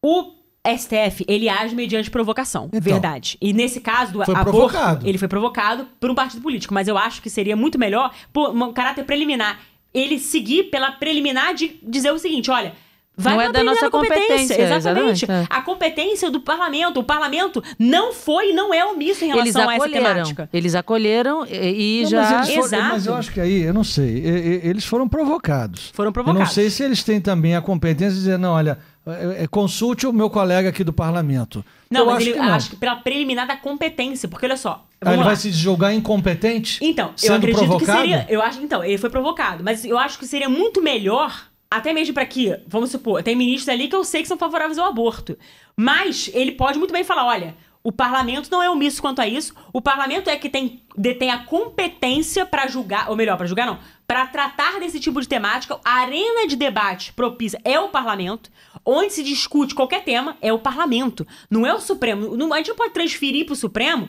[SPEAKER 2] O STF, ele age mediante provocação. Então, verdade. E nesse caso do foi aborto, provocado. ele foi provocado por um partido político, mas eu acho que seria muito melhor por um caráter preliminar ele seguir pela preliminar de dizer o
[SPEAKER 1] seguinte, olha, Vai não é da nossa competência. competência. É, exatamente. exatamente.
[SPEAKER 2] É. A competência do parlamento. O
[SPEAKER 1] parlamento não foi e não é omisso em relação a essa temática. Eles acolheram e, e não, já... Mas, Exato. mas eu acho que
[SPEAKER 3] aí, eu não sei, eles foram provocados. Foram provocados. Eu não sei se eles têm também a competência de dizer, não, olha, é, é, consulte o meu colega aqui do parlamento. Não, eu mas acho ele, que não. acho que
[SPEAKER 2] pela preliminar da competência, porque olha só. Ah, ele lá. vai se
[SPEAKER 3] julgar incompetente? Então, eu acredito provocado? que seria.
[SPEAKER 2] Eu acho, então, ele foi provocado, mas eu acho que seria muito melhor, até mesmo para que, vamos supor, tem ministros ali que eu sei que são favoráveis ao aborto. Mas ele pode muito bem falar: olha, o parlamento não é omisso quanto a isso. O parlamento é que tem, detém a competência para julgar, ou melhor, para julgar não, para tratar desse tipo de temática. A arena de debate propícia é o parlamento onde se discute qualquer tema é o parlamento, não é o Supremo. Não, a gente não pode transferir para o Supremo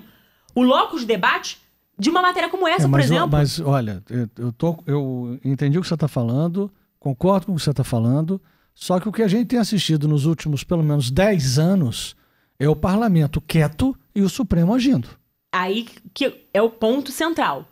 [SPEAKER 2] o locus de debate de uma matéria como essa, é, mas, por exemplo.
[SPEAKER 3] Mas olha, eu, eu, tô, eu entendi o que você está falando, concordo com o que você está falando, só que o que a gente tem assistido nos últimos pelo menos 10 anos é o parlamento quieto e o Supremo agindo.
[SPEAKER 2] Aí que é o ponto central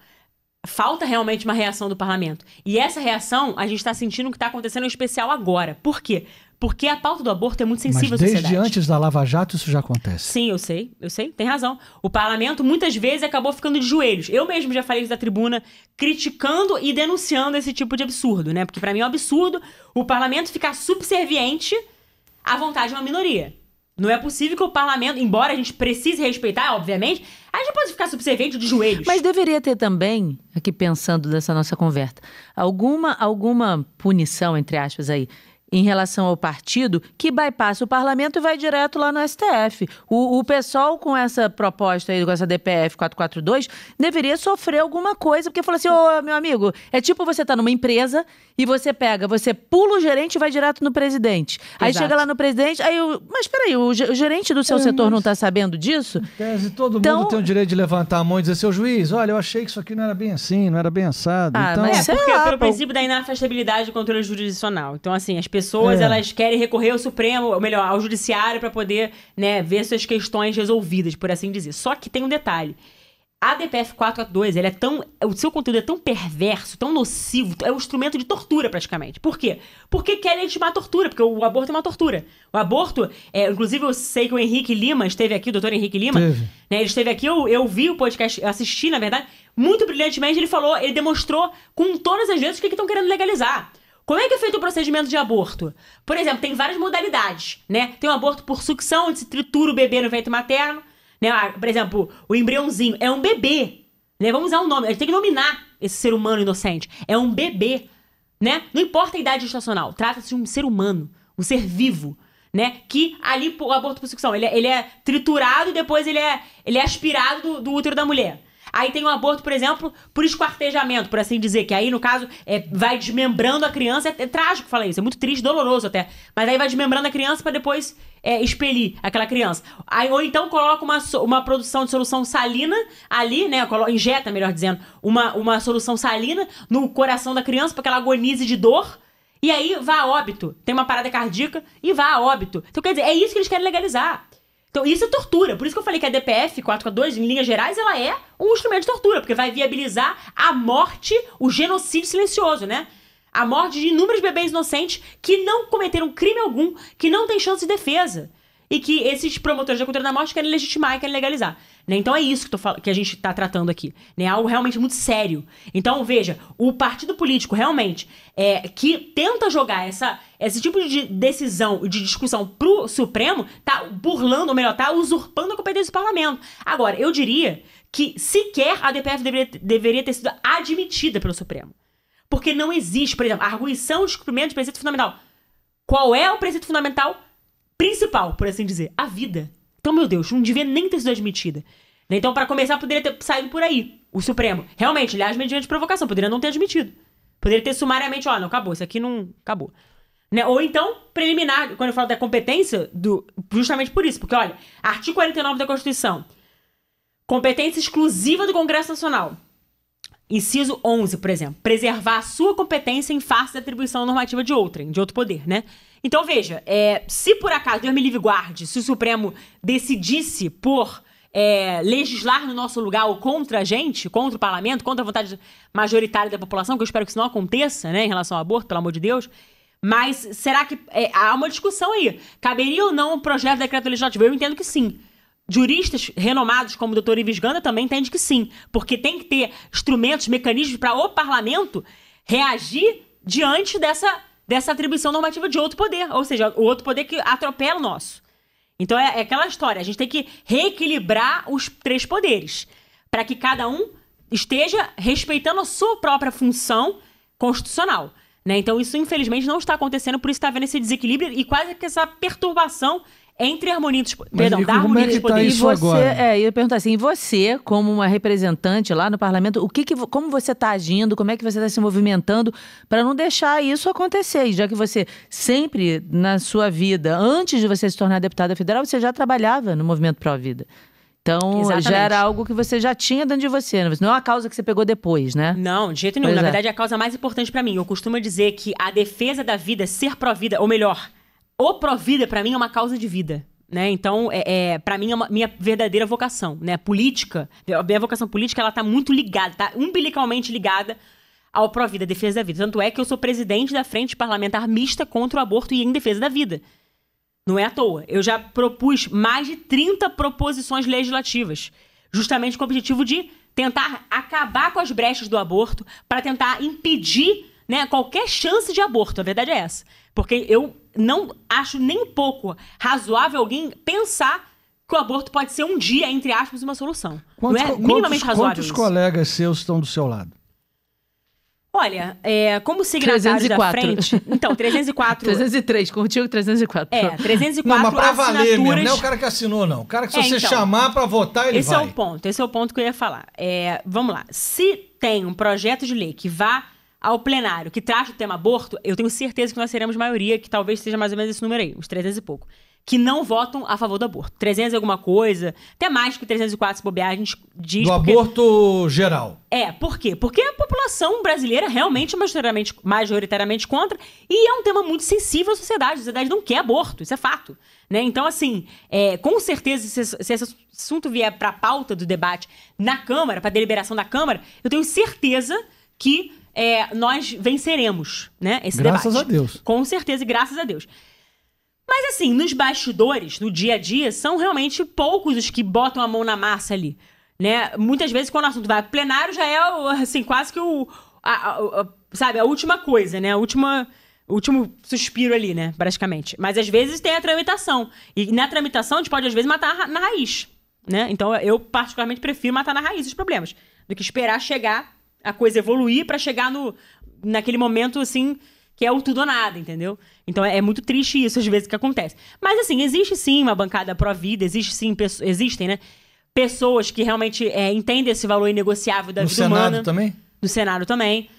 [SPEAKER 2] falta realmente uma reação do parlamento. E essa reação a gente está sentindo que está acontecendo em especial agora. Por quê? Porque a pauta do aborto é muito sensível Mas à sociedade. desde
[SPEAKER 3] antes da Lava Jato isso já acontece.
[SPEAKER 2] Sim, eu sei, eu sei, tem razão. O parlamento muitas vezes acabou ficando de joelhos. Eu mesmo já falei isso da tribuna, criticando e denunciando esse tipo de absurdo, né? Porque para mim é um absurdo o parlamento ficar subserviente à vontade de uma minoria. Não é possível que o parlamento, embora a gente precise respeitar, obviamente, a gente pode ficar subserviente de joelhos. Mas
[SPEAKER 1] deveria ter também, aqui pensando nessa nossa conversa, alguma, alguma punição, entre aspas, aí, em relação ao partido que bypassa o parlamento e vai direto lá no STF. O, o pessoal com essa proposta aí, com essa DPF 442, deveria sofrer alguma coisa, porque falou assim: ô meu amigo, é tipo você tá numa empresa e você pega, você pula o gerente e vai direto no presidente. Exato. Aí chega lá no presidente, aí eu, mas peraí, o, gerente do seu é, setor não tá
[SPEAKER 3] sabendo disso? Tese, todo então... mundo tem o direito de levantar a mão e dizer, seu juiz, olha, eu achei que isso aqui não era bem assim, não era bem assado. Ah, então... mas é, porque, lá, pelo pô...
[SPEAKER 2] princípio da inafastabilidade do controle jurisdicional. Então, assim, as pessoas pessoas é. elas querem recorrer ao Supremo, ou melhor, ao Judiciário para poder, né, ver suas questões resolvidas, por assim dizer. Só que tem um detalhe. A DPF 442, ele é tão. O seu conteúdo é tão perverso, tão nocivo, é um instrumento de tortura, praticamente. Por quê? Porque quer legitimar a tortura, porque o aborto é uma tortura. O aborto, é, inclusive, eu sei que o Henrique Lima esteve aqui, o doutor Henrique Lima, Teve. né? Ele esteve aqui, eu, eu vi o podcast, assisti, na verdade, muito brilhantemente, ele falou, ele demonstrou com todas as vezes o que estão querendo legalizar. Como é que é feito o procedimento de aborto? Por exemplo, tem várias modalidades, né? Tem o um aborto por sucção, onde se tritura o bebê no ventre materno, né? Ah, por exemplo, o embriãozinho é um bebê, né? Vamos usar um nome, a gente tem que nominar esse ser humano inocente. É um bebê, né? Não importa a idade gestacional, trata-se de um ser humano, um ser vivo, né? Que ali o aborto por sucção, ele, é, ele é triturado e depois ele é, ele é aspirado do, do útero da mulher. Aí tem o um aborto, por exemplo, por esquartejamento, por assim dizer, que aí, no caso, é, vai desmembrando a criança. É, é trágico falar isso, é muito triste, doloroso até. Mas aí vai desmembrando a criança para depois é, expelir aquela criança. Aí, ou então coloca uma, uma produção de solução salina ali, né? Coloca, injeta, melhor dizendo, uma, uma solução salina no coração da criança para que ela agonize de dor. E aí vá a óbito. Tem uma parada cardíaca e vá a óbito. Então, quer dizer, é isso que eles querem legalizar. Então, isso é tortura. Por isso que eu falei que a DPF 442, em linhas gerais, ela é um instrumento de tortura, porque vai viabilizar a morte, o genocídio silencioso, né? A morte de inúmeros bebês inocentes que não cometeram crime algum, que não têm chance de defesa e que esses promotores da cultura da morte querem legitimar e querem legalizar. Né? Então é isso que, que a gente está tratando aqui. Né? É algo realmente muito sério. Então, veja, o partido político realmente é, que tenta jogar essa, esse tipo de decisão, de discussão pro Supremo, tá burlando, ou melhor, tá usurpando a competência do parlamento. Agora, eu diria que sequer a DPF deveria, deveria ter sido admitida pelo Supremo. Porque não existe, por exemplo, a arguição de cumprimento de preceito fundamental. Qual é o preceito fundamental? principal, por assim dizer, a vida. Então, meu Deus, não devia nem ter sido admitida. Então, para começar, poderia ter saído por aí. O Supremo. Realmente, aliás, mediante provocação, poderia não ter admitido. Poderia ter sumariamente, ó, oh, não, acabou, isso aqui não. Acabou. Né? Ou então, preliminar, quando eu falo da competência, do, justamente por isso, porque olha, artigo 49 da Constituição. Competência exclusiva do Congresso Nacional. Inciso 11, por exemplo. Preservar a sua competência em face da atribuição normativa de outrem, de outro poder, né? Então veja, é, se por acaso, Deus me livre guarde, se o Supremo decidisse por é, legislar no nosso lugar ou contra a gente, contra o parlamento, contra a vontade majoritária da população, que eu espero que isso não aconteça, né, em relação ao aborto, pelo amor de Deus. Mas será que é, há uma discussão aí? Caberia ou não o um projeto de decreto legislativo? Eu entendo que sim. Juristas renomados como o doutor Ives Ganda também entendem que sim, porque tem que ter instrumentos, mecanismos para o parlamento reagir diante dessa dessa atribuição normativa de outro poder, ou seja, o outro poder que atropela o nosso. Então é, é aquela história, a gente tem que reequilibrar os três poderes, para que cada um esteja respeitando a sua própria função constitucional. Né? Então, isso infelizmente não está acontecendo, por isso está havendo esse desequilíbrio e quase que essa perturbação entre harmonia indisponível. Perdão, da é harmonia é e você, agora?
[SPEAKER 1] é, eu ia perguntar assim, você, como uma representante lá no parlamento, o que, que como você está agindo, como é que você está se movimentando para não deixar isso acontecer? Já que você sempre, na sua vida, antes de você se tornar deputada federal, você já trabalhava no movimento pró-vida. Então, Exatamente. já era algo que você já tinha dentro de você. Né? Não é uma causa que você pegou depois, né? Não, de jeito nenhum. Pois Na é. verdade,
[SPEAKER 2] é a causa mais importante para mim. Eu costumo dizer que a defesa da vida, ser pró-vida, ou melhor, o Provida, para mim, é uma causa de vida. Né? Então, é, é para mim, é uma, minha verdadeira vocação. Né? Política, a minha vocação política, ela tá muito ligada, tá umbilicalmente ligada ao Provida, defesa da vida. Tanto é que eu sou presidente da Frente Parlamentar Mista contra o Aborto e em defesa da vida. Não é à toa. Eu já propus mais de 30 proposições legislativas, justamente com o objetivo de tentar acabar com as brechas do aborto, para tentar impedir né, qualquer chance de aborto. A verdade é essa. Porque eu não acho nem pouco razoável alguém pensar que o aborto pode ser um dia, entre aspas, uma solução. Quantos, não é minimamente quantos, razoável. Quantos isso.
[SPEAKER 3] colegas seus estão do seu lado? Olha, é, como signatário 304. da frente... Então, 304...
[SPEAKER 1] 303, contigo 304. É, 304 Não, mas pra assinaturas... valer mesmo, não é o
[SPEAKER 3] cara que assinou, não. O cara que se é, você
[SPEAKER 1] então, chamar pra
[SPEAKER 3] votar, ele esse vai. Esse é o
[SPEAKER 2] ponto, esse é o ponto que eu ia falar. É, vamos lá, se tem um projeto de lei que vá ao plenário que traz o tema aborto, eu tenho certeza que nós seremos maioria, que talvez seja mais ou menos esse número aí, uns 300 e pouco, que não votam a favor do aborto. 300 e alguma coisa, até mais que 304 se bobear, a gente
[SPEAKER 3] diz... Do porque... aborto geral.
[SPEAKER 2] É, por quê? Porque a população brasileira é realmente é majoritariamente, majoritariamente contra e é um tema muito sensível à sociedade. A sociedade não quer aborto, isso é fato. Né? Então, assim, é, com certeza, se, se esse assunto vier para a pauta do debate na Câmara, para deliberação da Câmara, eu tenho certeza que é, nós venceremos, né? Esse graças debate. a Deus. Com certeza, e graças a Deus. Mas assim, nos bastidores, no dia a dia, são realmente poucos os que botam a mão na massa ali. Né? Muitas vezes, quando o assunto vai plenário, já é assim, quase que o. A, a, a, sabe, a última coisa, né? A última. Último suspiro ali, né? Praticamente. Mas às vezes tem a tramitação. E na tramitação a gente pode, às vezes, matar na raiz. Né? Então eu, particularmente, prefiro matar na raiz os problemas do que esperar chegar a coisa evoluir para chegar no naquele momento assim que é o tudo ou nada, entendeu? Então é, é, muito triste isso às vezes que acontece. Mas assim, existe sim uma bancada pró-vida, existe sim, existem, né? Pessoas que realmente é, entendem esse valor inegociável da no vida Senado humana. No Senado também? No Senado também.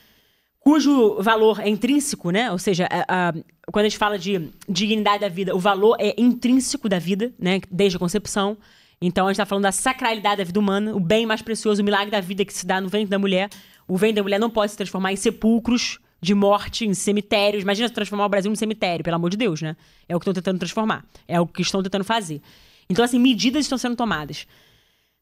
[SPEAKER 2] Cujo valor é intrínseco, né? Ou seja, a, a, quando a gente fala de dignidade da vida, o valor é intrínseco da vida, né? Desde a concepção. Então a gente está falando da sacralidade da vida humana, o bem mais precioso, o milagre da vida que se dá no ventre da mulher. O da Mulher não pode se transformar em sepulcros de morte, em cemitérios. Imagina se transformar o Brasil num cemitério, pelo amor de Deus, né? É o que estão tentando transformar. É o que estão tentando fazer. Então, assim, medidas estão sendo tomadas.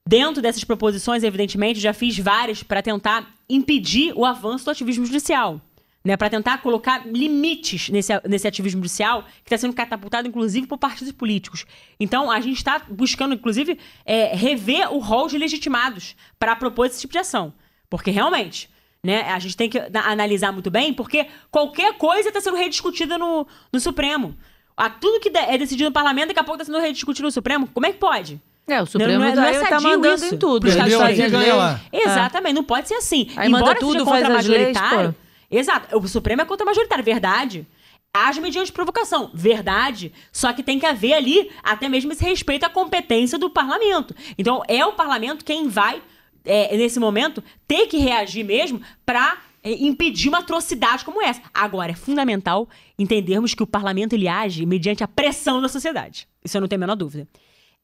[SPEAKER 2] Dentro dessas proposições, evidentemente, já fiz várias para tentar impedir o avanço do ativismo judicial. Né, para tentar colocar limites nesse, nesse ativismo judicial, que está sendo catapultado, inclusive, por partidos políticos. Então, a gente está buscando, inclusive, é, rever o rol de legitimados para propor esse tipo de ação. Porque realmente, né, a gente tem que analisar muito bem, porque qualquer coisa está sendo rediscutida no, no Supremo. A, tudo que é decidido no parlamento, daqui a pouco está sendo rediscutido no Supremo. Como é que pode?
[SPEAKER 1] É, o Supremo não, é, não, não tá é, tá mandando isso. em tudo. Perdeu, alguém ganha Exatamente,
[SPEAKER 2] não pode ser assim. Aí Embora manda tudo, faz majoritário. Leis, exato, o Supremo é contra majoritário, verdade. As medidas de provocação, verdade. Só que tem que haver ali até mesmo esse respeito à competência do parlamento. Então, é o parlamento quem vai é, nesse momento, ter que reagir mesmo para é, impedir uma atrocidade como essa. Agora, é fundamental entendermos que o parlamento ele age mediante a pressão da sociedade. Isso eu não tenho a menor dúvida.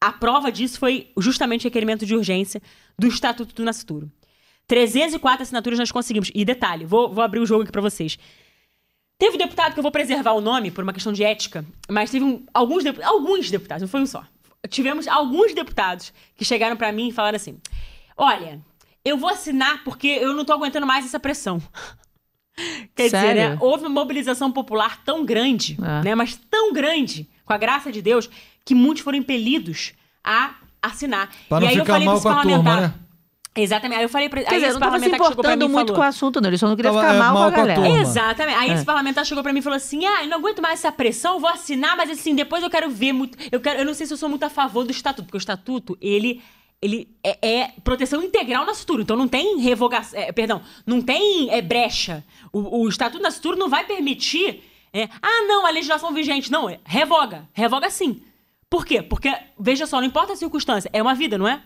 [SPEAKER 2] A prova disso foi justamente o requerimento de urgência do Estatuto do Nascituro. 304 assinaturas nós conseguimos. E detalhe, vou, vou abrir o jogo aqui para vocês. Teve um deputado que eu vou preservar o nome por uma questão de ética, mas teve um, alguns, de, alguns deputados, não foi um só. Tivemos alguns deputados que chegaram para mim e falaram assim: Olha, eu vou assinar porque eu não tô aguentando mais essa pressão. Quer Sério? dizer, né? Houve uma mobilização popular tão grande, é. né? Mas tão grande, com a graça de Deus, que muitos foram impelidos a assinar. Pra não e aí ficar eu falei mal com a turma, né? Exatamente. Aí eu falei pra Quer não parlamentar se importando muito falou, com o
[SPEAKER 1] assunto, não. Ele só não queria ficar é, mal, mal, com a galera. Com a Exatamente. Aí é. esse
[SPEAKER 2] parlamentar chegou pra mim e falou assim: ah, eu não aguento mais essa pressão, vou assinar, mas assim, depois eu quero ver muito. Eu, quero, eu não sei se eu sou muito a favor do estatuto, porque o estatuto, ele ele é, é, proteção integral na Suturo. Então não tem revogação. É, perdão, não tem é, brecha. O, o Estatuto da Suturo não vai permitir. É, ah, não, a legislação vigente. Não, é, revoga. Revoga sim. Por quê? Porque, veja só, não importa a circunstância, é uma vida, não é?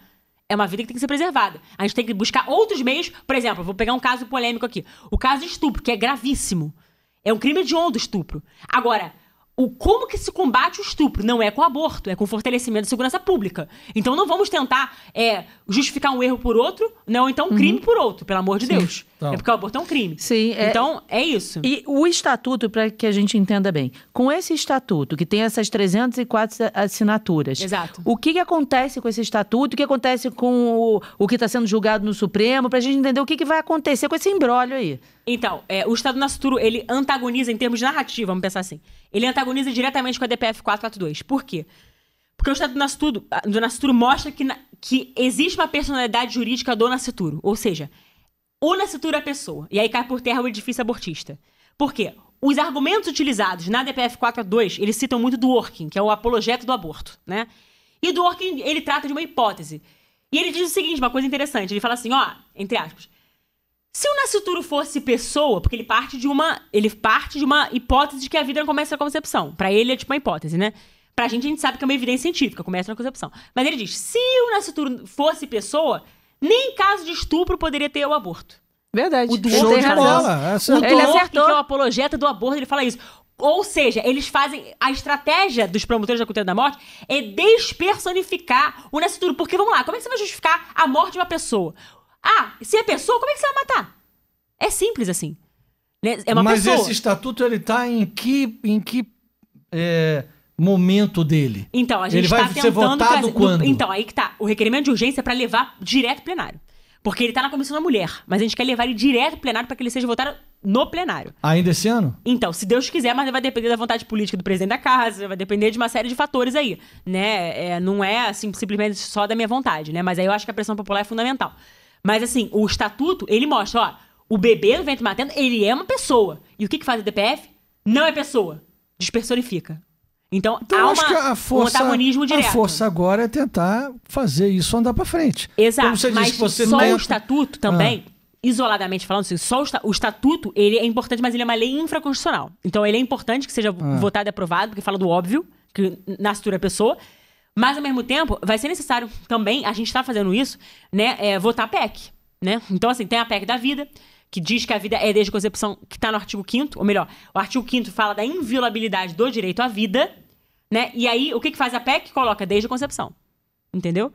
[SPEAKER 2] É uma vida que tem que ser preservada. A gente tem que buscar outros meios. Por exemplo, vou pegar um caso polêmico aqui. O caso de estupro, que é gravíssimo. É um crime de hediondo estupro. Agora, o como que se combate o estupro não é com aborto, é com fortalecimento da segurança pública. Então não vamos tentar é, justificar um erro por outro, não, ou então um uhum. crime por outro, pelo amor de Sim. Deus. Então. É
[SPEAKER 1] porque o aborto é um crime. Sim. É... Então é isso. E o estatuto, para que a gente entenda bem, com esse estatuto que tem essas 304 assinaturas, Exato. o que, que acontece com esse estatuto, o que acontece com o, o que está sendo julgado no Supremo, para a gente entender o que, que vai acontecer com esse embrólio aí.
[SPEAKER 2] Então, é, o Estado do Nosso Futuro, ele antagoniza em termos de narrativa, vamos pensar assim. Ele antagoniza diretamente com a DPF 442. Por quê? Porque o Estado do Nosso Futuro, do Nosso Futuro mostra que, que existe uma personalidade jurídica do Nascituro. Ou seja, o Nascituro é a pessoa. E aí cai por terra o edifício abortista. Por quê? Os argumentos utilizados na DPF 442, eles citam muito do Orkin, que é o apologeta do aborto, né? E do Orkin, ele trata de uma hipótese. E ele diz o seguinte, uma coisa interessante. Ele fala assim, ó, entre aspas... Se o nascituro fosse pessoa, porque ele parte de uma, ele parte de uma hipótese de que a vida não começa na concepção. Para ele é tipo uma hipótese, né? Pra gente a gente sabe que é uma evidência científica, começa na concepção. Mas ele diz: se o nascituro fosse pessoa, nem em caso de estupro poderia ter o aborto. Verdade. O Duor é tem razão. Acertou. Ele acertou. Que é o apologeta do aborto, ele fala isso. Ou seja, eles fazem. A estratégia dos promotores da cultura da morte é despersonificar o nascituro. Porque, vamos lá, como é que você vai justificar a morte de uma pessoa? Ah, se é pessoa, como é que você vai matar? É simples assim. Né? É uma Mas pessoa. esse
[SPEAKER 3] estatuto, ele tá em que, em que é, momento dele? Então, a gente ele tá vai ser votado quando? Então,
[SPEAKER 2] aí que tá. O requerimento de urgência é para levar direto plenário. Porque ele tá na comissão da mulher, mas a gente quer levar ele direto pro plenário para que ele seja votado no plenário.
[SPEAKER 3] Ainda esse ano?
[SPEAKER 2] Então, se Deus quiser, mas vai depender da vontade política do presidente da casa, vai depender de uma série de fatores aí, né? É, não é assim simplesmente só da minha vontade, né? Mas aí eu acho que a pressão popular é fundamental. Mas assim, o estatuto, ele mostra, ó, o bebê no ventre materno, ele é uma pessoa. E o que, que faz o DPF? Não é pessoa. Despersonifica. Então,
[SPEAKER 3] então há uma, a força, um antagonismo direto. A força agora é tentar fazer isso andar para frente. Exato. Como você mas disse, você só o é- estatuto ah. também, ah.
[SPEAKER 2] isoladamente falando, assim, só o, o, estatuto ele é importante, mas ele é uma lei infraconstitucional. Então ele é importante que seja ah. votado e aprovado, porque fala do óbvio, que nasce a é pessoa. Mas, ao mesmo tempo, vai ser necessário também, a gente está fazendo isso, né? É, votar PEC, né? Então, assim, tem a PEC da vida, que diz que a vida é desde a concepção, que está no artigo 5 ou melhor, o artigo 5 fala da inviolabilidade do direito à vida, né? E aí, o que, que faz a PEC? Coloca desde a concepção. Entendeu?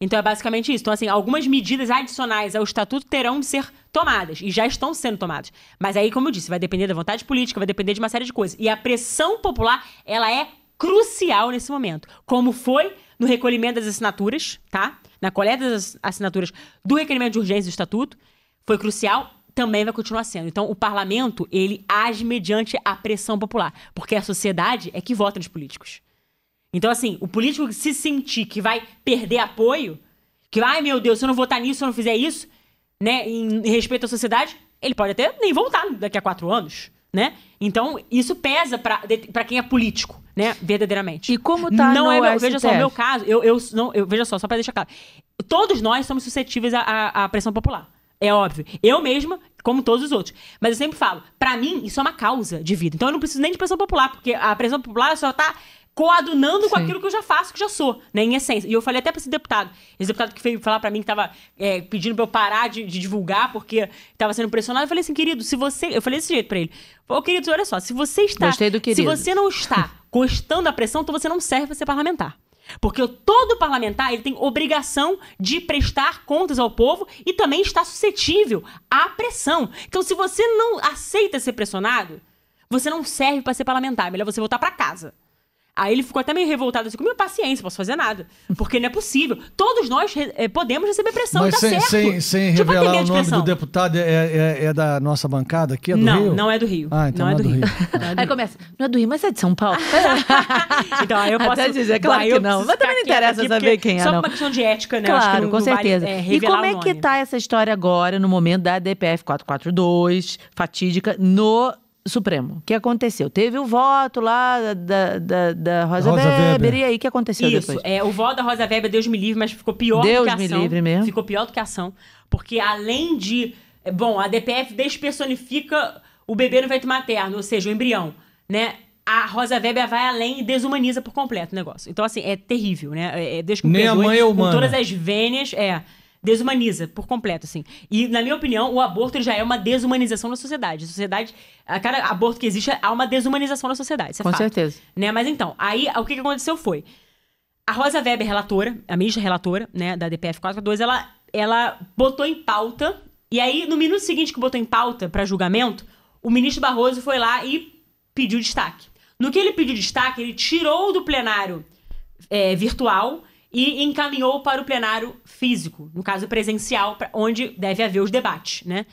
[SPEAKER 2] Então é basicamente isso. Então, assim, algumas medidas adicionais ao estatuto terão de ser tomadas e já estão sendo tomadas. Mas aí, como eu disse, vai depender da vontade política, vai depender de uma série de coisas. E a pressão popular, ela é crucial nesse momento, como foi no recolhimento das assinaturas, tá? Na coleta das assinaturas do requerimento de urgência do estatuto, foi crucial, também vai continuar sendo. Então, o parlamento, ele age mediante a pressão popular, porque a sociedade é que vota nos políticos. Então, assim, o político que se sentir que vai perder apoio, que, vai, meu Deus, se eu não votar nisso, se eu não fizer isso, né, em respeito à sociedade, ele pode até nem voltar daqui a quatro anos né? Então, isso pesa para quem é político, né? Verdadeiramente. E como tá não é meu, Veja só, meu caso, eu, eu, não, eu veja só, só para deixar claro. Todos nós somos suscetíveis à, à pressão popular. É óbvio. Eu mesma, como todos os outros. Mas eu sempre falo, para mim, isso é uma causa de vida. Então eu não preciso nem de pressão popular, porque a pressão popular só tá coadunando Sim. com aquilo que eu já faço, que já sou, né? Em essência. E eu falei até pra esse deputado. Esse deputado que veio falar para mim que tava é, pedindo pra eu parar de, de, divulgar porque tava sendo pressionado. Eu falei assim, querido, se você. Eu falei desse jeito pra ele. Ô, querido, olha só, se você está. Gostei do querido. Se você não está gostando a pressão, então você não serve pra ser parlamentar. Porque todo parlamentar ele tem obrigação de prestar contas ao povo e também está suscetível à pressão. Então, se você não aceita ser pressionado, você não serve para ser parlamentar. É melhor você voltar para casa. Aí ele ficou até meio revoltado, assim, com minha paciência, posso fazer nada. Porque não é possível. Todos nós eh, podemos receber pressão, Mas tá sem, certo. Sem, tipo, sem revelar o nome do
[SPEAKER 3] deputado, é, é, é, da nossa bancada aqui, é do não, Rio? Não, não é do Rio. Ah, então não, é, é do, Rio. Rio.
[SPEAKER 1] aí é começa, não é do Rio, mas é de São Paulo. então, aí eu posso... Até dizer, claro que é não. Mas também não interessa saber quem é, Só uma questão de
[SPEAKER 2] ética, né? Claro, com certeza. Vale, é, e como é que
[SPEAKER 1] tá essa história agora, no momento da DPF 442, fatídica, no Supremo. O que aconteceu? Teve o voto lá da, da, da Rosa, Rosa Weber, Weber. E aí, o que aconteceu Isso, depois?
[SPEAKER 2] É, o voto da Rosa Weber, Deus me livre, mas ficou pior Deus do que a ação. Deus me livre mesmo. Ficou pior do que a ação. Porque além de... É, bom, a DPF despersonifica o bebê no vento materno, ou seja, o embrião, né? a Rosa Weber vai além e desumaniza por completo o negócio. Então, assim, é terrível, né? É, é Deus Nem a mãe é humana. Com todas as vênias, é desumaniza por completo, assim. E, na minha opinião, o aborto já é uma desumanização na sociedade. A sociedade, a cada aborto que existe, há uma desumanização na sociedade. Isso é Com fato, certeza. Né? Mas então, aí o que, que aconteceu foi. A Rosa Weber, relatora, a mesma relatora, né, da DPF 442, ela, ela botou em pauta. E aí, no minuto seguinte que botou em pauta para julgamento, o ministro Barroso foi lá e pediu destaque. No que ele pediu destaque, ele tirou do plenário é, virtual e encaminhou para o plenário físico, no caso presencial, onde deve haver os debates, né?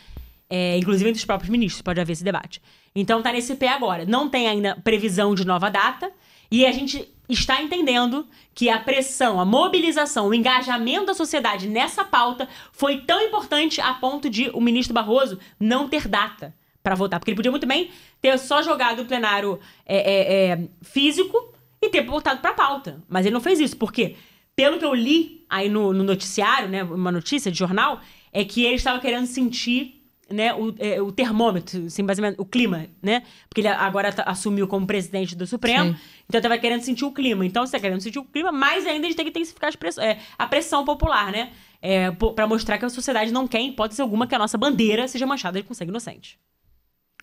[SPEAKER 2] É, inclusive entre os próprios ministros, pode haver esse debate. Então tá nesse pé agora. Não tem ainda previsão de nova data, e a gente está entendendo que a pressão, a mobilização, o engajamento da sociedade nessa pauta foi tão importante a ponto de o ministro Barroso não ter data para votar. Porque ele podia muito bem ter só jogado o plenário é, é, é, físico e ter voltado para a pauta. Mas ele não fez isso. Por quê? pelo que eu li aí no, no noticiário, né, uma notícia de jornal, é que ele estava querendo sentir né, o, é, o termômetro, sem assim, baseamento, o clima, né? Porque ele agora tá, assumiu como presidente do Supremo, Sim. então estava querendo sentir o clima. Então, você está querendo sentir o clima, mas ainda a gente tem que intensificar press é, a pressão popular, né? É, para mostrar que a sociedade não quer, em hipótese alguma, que a nossa bandeira seja manchada de com inocente.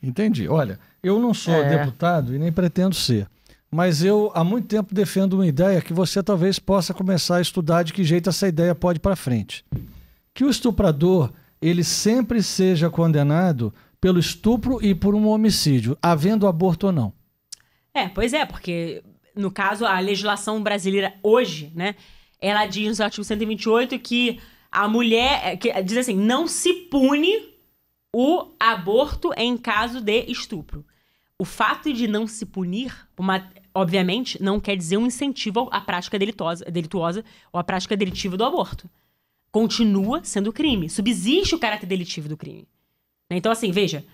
[SPEAKER 3] Entendi. Olha, eu não sou é. deputado e nem pretendo ser mas eu há muito tempo defendo uma ideia que você talvez possa começar a estudar de que jeito essa ideia pode ir para frente. Que o estuprador, ele sempre seja condenado pelo estupro e por um homicídio, havendo aborto ou não.
[SPEAKER 2] É, pois é, porque no caso a legislação brasileira hoje, né, ela diz no artigo 128 que a mulher, é, que diz assim, não se pune o aborto em caso de estupro. O fato de não se punir uma, obviamente, não quer dizer um incentivo à prática delitosa, delituosa ou à prática delitiva do aborto. Continua sendo crime. Subsiste o caráter delitivo do crime. Né? Então, assim, veja.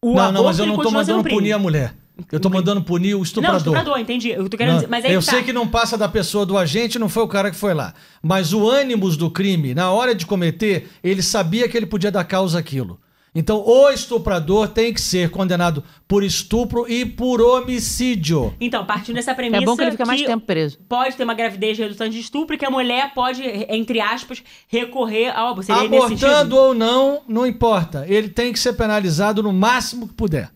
[SPEAKER 3] O não, aborto, não, mas eu não tô mandando punir a mulher. Eu tô mandando punir o estuprador. Não, estuprador,
[SPEAKER 2] entendi. Eu tô querendo dizer, mas aí Eu tá. sei que
[SPEAKER 3] não passa da pessoa do agente, não foi o cara que foi lá. Mas o ânimos do crime, na hora de cometer, ele sabia que ele podia dar causa àquilo. Então, o estuprador tem que ser condenado por estupro e por homicídio.
[SPEAKER 2] Então, partindo dessa premissa. É bom que ele fica mais tempo preso. Pode ter uma gravidez reduzida de estupro e que a mulher pode, entre aspas, recorrer ao Abortando
[SPEAKER 3] ou não, não importa. Ele tem que ser penalizado no máximo que puder.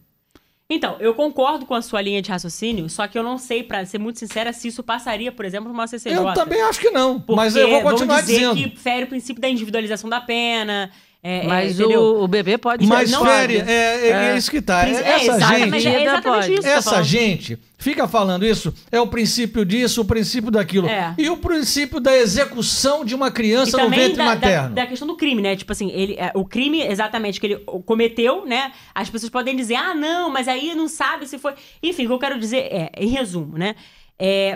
[SPEAKER 2] Então, eu concordo com a sua linha de raciocínio, só que eu não sei, para ser muito sincera, se isso passaria, por exemplo, numa CCJ. Eu também acho
[SPEAKER 3] que não, Porque mas eu vou continuar vamos dizer dizendo.
[SPEAKER 2] que fere o princípio da individualização da pena, é, é, mas é, o, o, bebê pode mas ser. Mas
[SPEAKER 3] férias, é, é, isso que tá. essa é, gente, é isso, essa gente fica falando isso, é o princípio disso, o princípio daquilo. E o princípio da execução de uma criança e no ventre da, materno. Da, da,
[SPEAKER 2] questão do crime, né? Tipo assim, ele, o crime exatamente que ele cometeu, né? As pessoas podem dizer, ah, não, mas aí não sabe se foi. Enfim, o que eu quero dizer é, em resumo, né?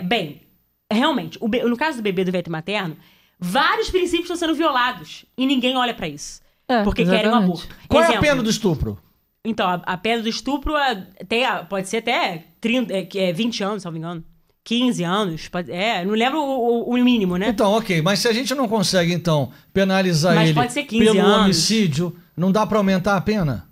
[SPEAKER 2] bem, realmente, o, no caso do bebê do ventre materno, vários princípios estão sendo violados e ninguém olha para isso.
[SPEAKER 3] É, porque exatamente. querem um aborto. Qual Exemplo, é a pena do estupro?
[SPEAKER 2] Então, a, a pena do estupro é, tem, ah, pode ser até 30, é, 20 é anos, se não me engano. 15 anos, é, não lembro
[SPEAKER 3] o, o, mínimo, né? Então, ok, mas se a gente não consegue, então, penalizar mas ele pelo anos. homicídio, não dá para aumentar a pena?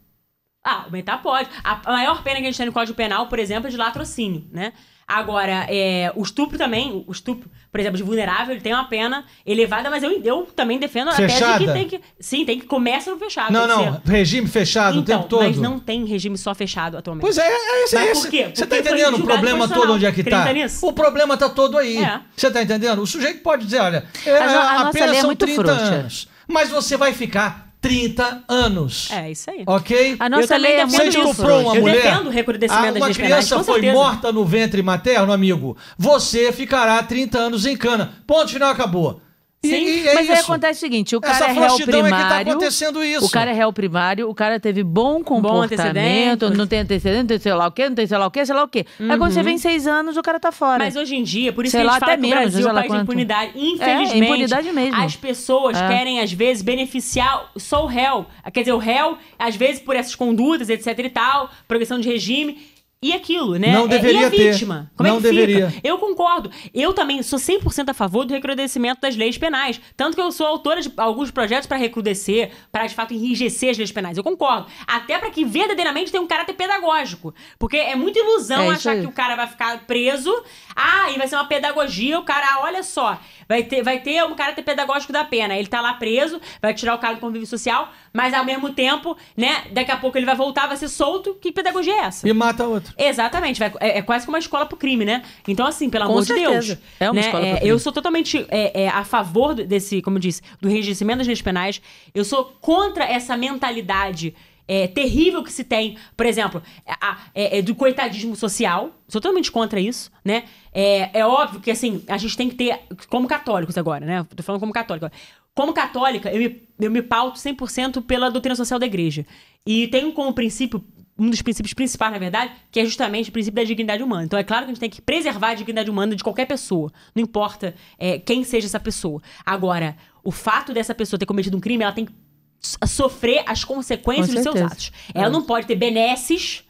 [SPEAKER 2] Ah, aumentar pode. A maior pena que a gente tem no Código Penal, por exemplo, é de latrocínio, né? Agora, é, o estupro também, o estupro, por exemplo, de vulnerável, ele tem uma pena elevada, mas eu, eu também defendo fechada. a tese que tem que. Sim, tem que começa no fechado. Não, não, ser.
[SPEAKER 3] regime fechado então, o tempo então, todo. Mas não tem regime só fechado atualmente. Pois é, é, é esse. Mas é por quê? você tá entendendo o problema todo onde é que tá? Nisso? O problema tá todo aí. É. Você tá entendendo? O sujeito pode dizer, olha, é, a, a, a, a pena são é 30 frouxa. anos. Mas você vai ficar 30 anos. É, isso aí. Ok? A nossa lei é muito Você estuprou uma Eu mulher. Defendo recrudescimento a, ah, uma criança penais, foi morta no ventre materno, amigo. Você ficará 30 anos em cana. Ponto final, acabou. Sim, e, e é mas isso. aí acontece o
[SPEAKER 1] seguinte, o cara Essa é réu é tá primário. É tá o cara é réu primário, o cara teve bom comportamento, bom não tem antecedente, não tem sei lá o quê, não tem sei lá o quê, sei lá o quê. Uhum. Aí quando você uhum. vem seis anos, o cara tá fora. Mas hoje em dia, por isso sei que a gente lá, fala que mesmo, Brasil faz quanto. impunidade. É, é Infelizmente, é, impunidade
[SPEAKER 2] mesmo. as pessoas é. querem, às vezes, beneficiar só o réu. Quer dizer, o réu, às vezes, por essas condutas, etc e tal, progressão de regime, e aquilo, né? Não é, deveria e a ter. vítima? Como é não é que deveria. fica? Eu concordo. Eu também sou 100% a favor do recrudescimento das leis penais. Tanto que eu sou autora de alguns projetos para recrudescer, para de fato enrijecer as leis penais. Eu concordo. Até para que verdadeiramente tenha um caráter pedagógico. Porque é muita ilusão é achar aí. que o cara vai ficar preso. Ah, e vai ser uma pedagogia. O cara, ah, olha só. Vai ter, vai ter um caráter pedagógico da pena. Ele tá lá preso, vai tirar o cara do convívio social, mas ao mesmo tempo, né, daqui a pouco ele vai voltar, vai ser solto. Que pedagogia é essa? E mata outro. Exatamente. Vai, é, é quase como uma escola pro crime, né? Então, assim, pelo Com amor certeza. de Deus. É uma né, escola é, pro crime. Eu sou totalmente é, é, a favor desse, como eu disse, do enrijecimento das leis penais. Eu sou contra essa mentalidade é, terrível que se tem, por exemplo, a, a, é, é, do coitadismo social. Sou totalmente contra isso, né? É, é óbvio que, assim, a gente tem que ter. Como católicos agora, né? Tô falando como católica. Como católica, eu me, eu me pauto 100% pela doutrina social da igreja. E tenho como princípio, um dos princípios principais, na verdade, que é justamente o princípio da dignidade humana. Então, é claro que a gente tem que preservar a dignidade humana de qualquer pessoa. Não importa é, quem seja essa pessoa. Agora, o fato dessa pessoa ter cometido um crime, ela tem que sofrer as consequências dos seus atos. Ela é. não pode ter benesses,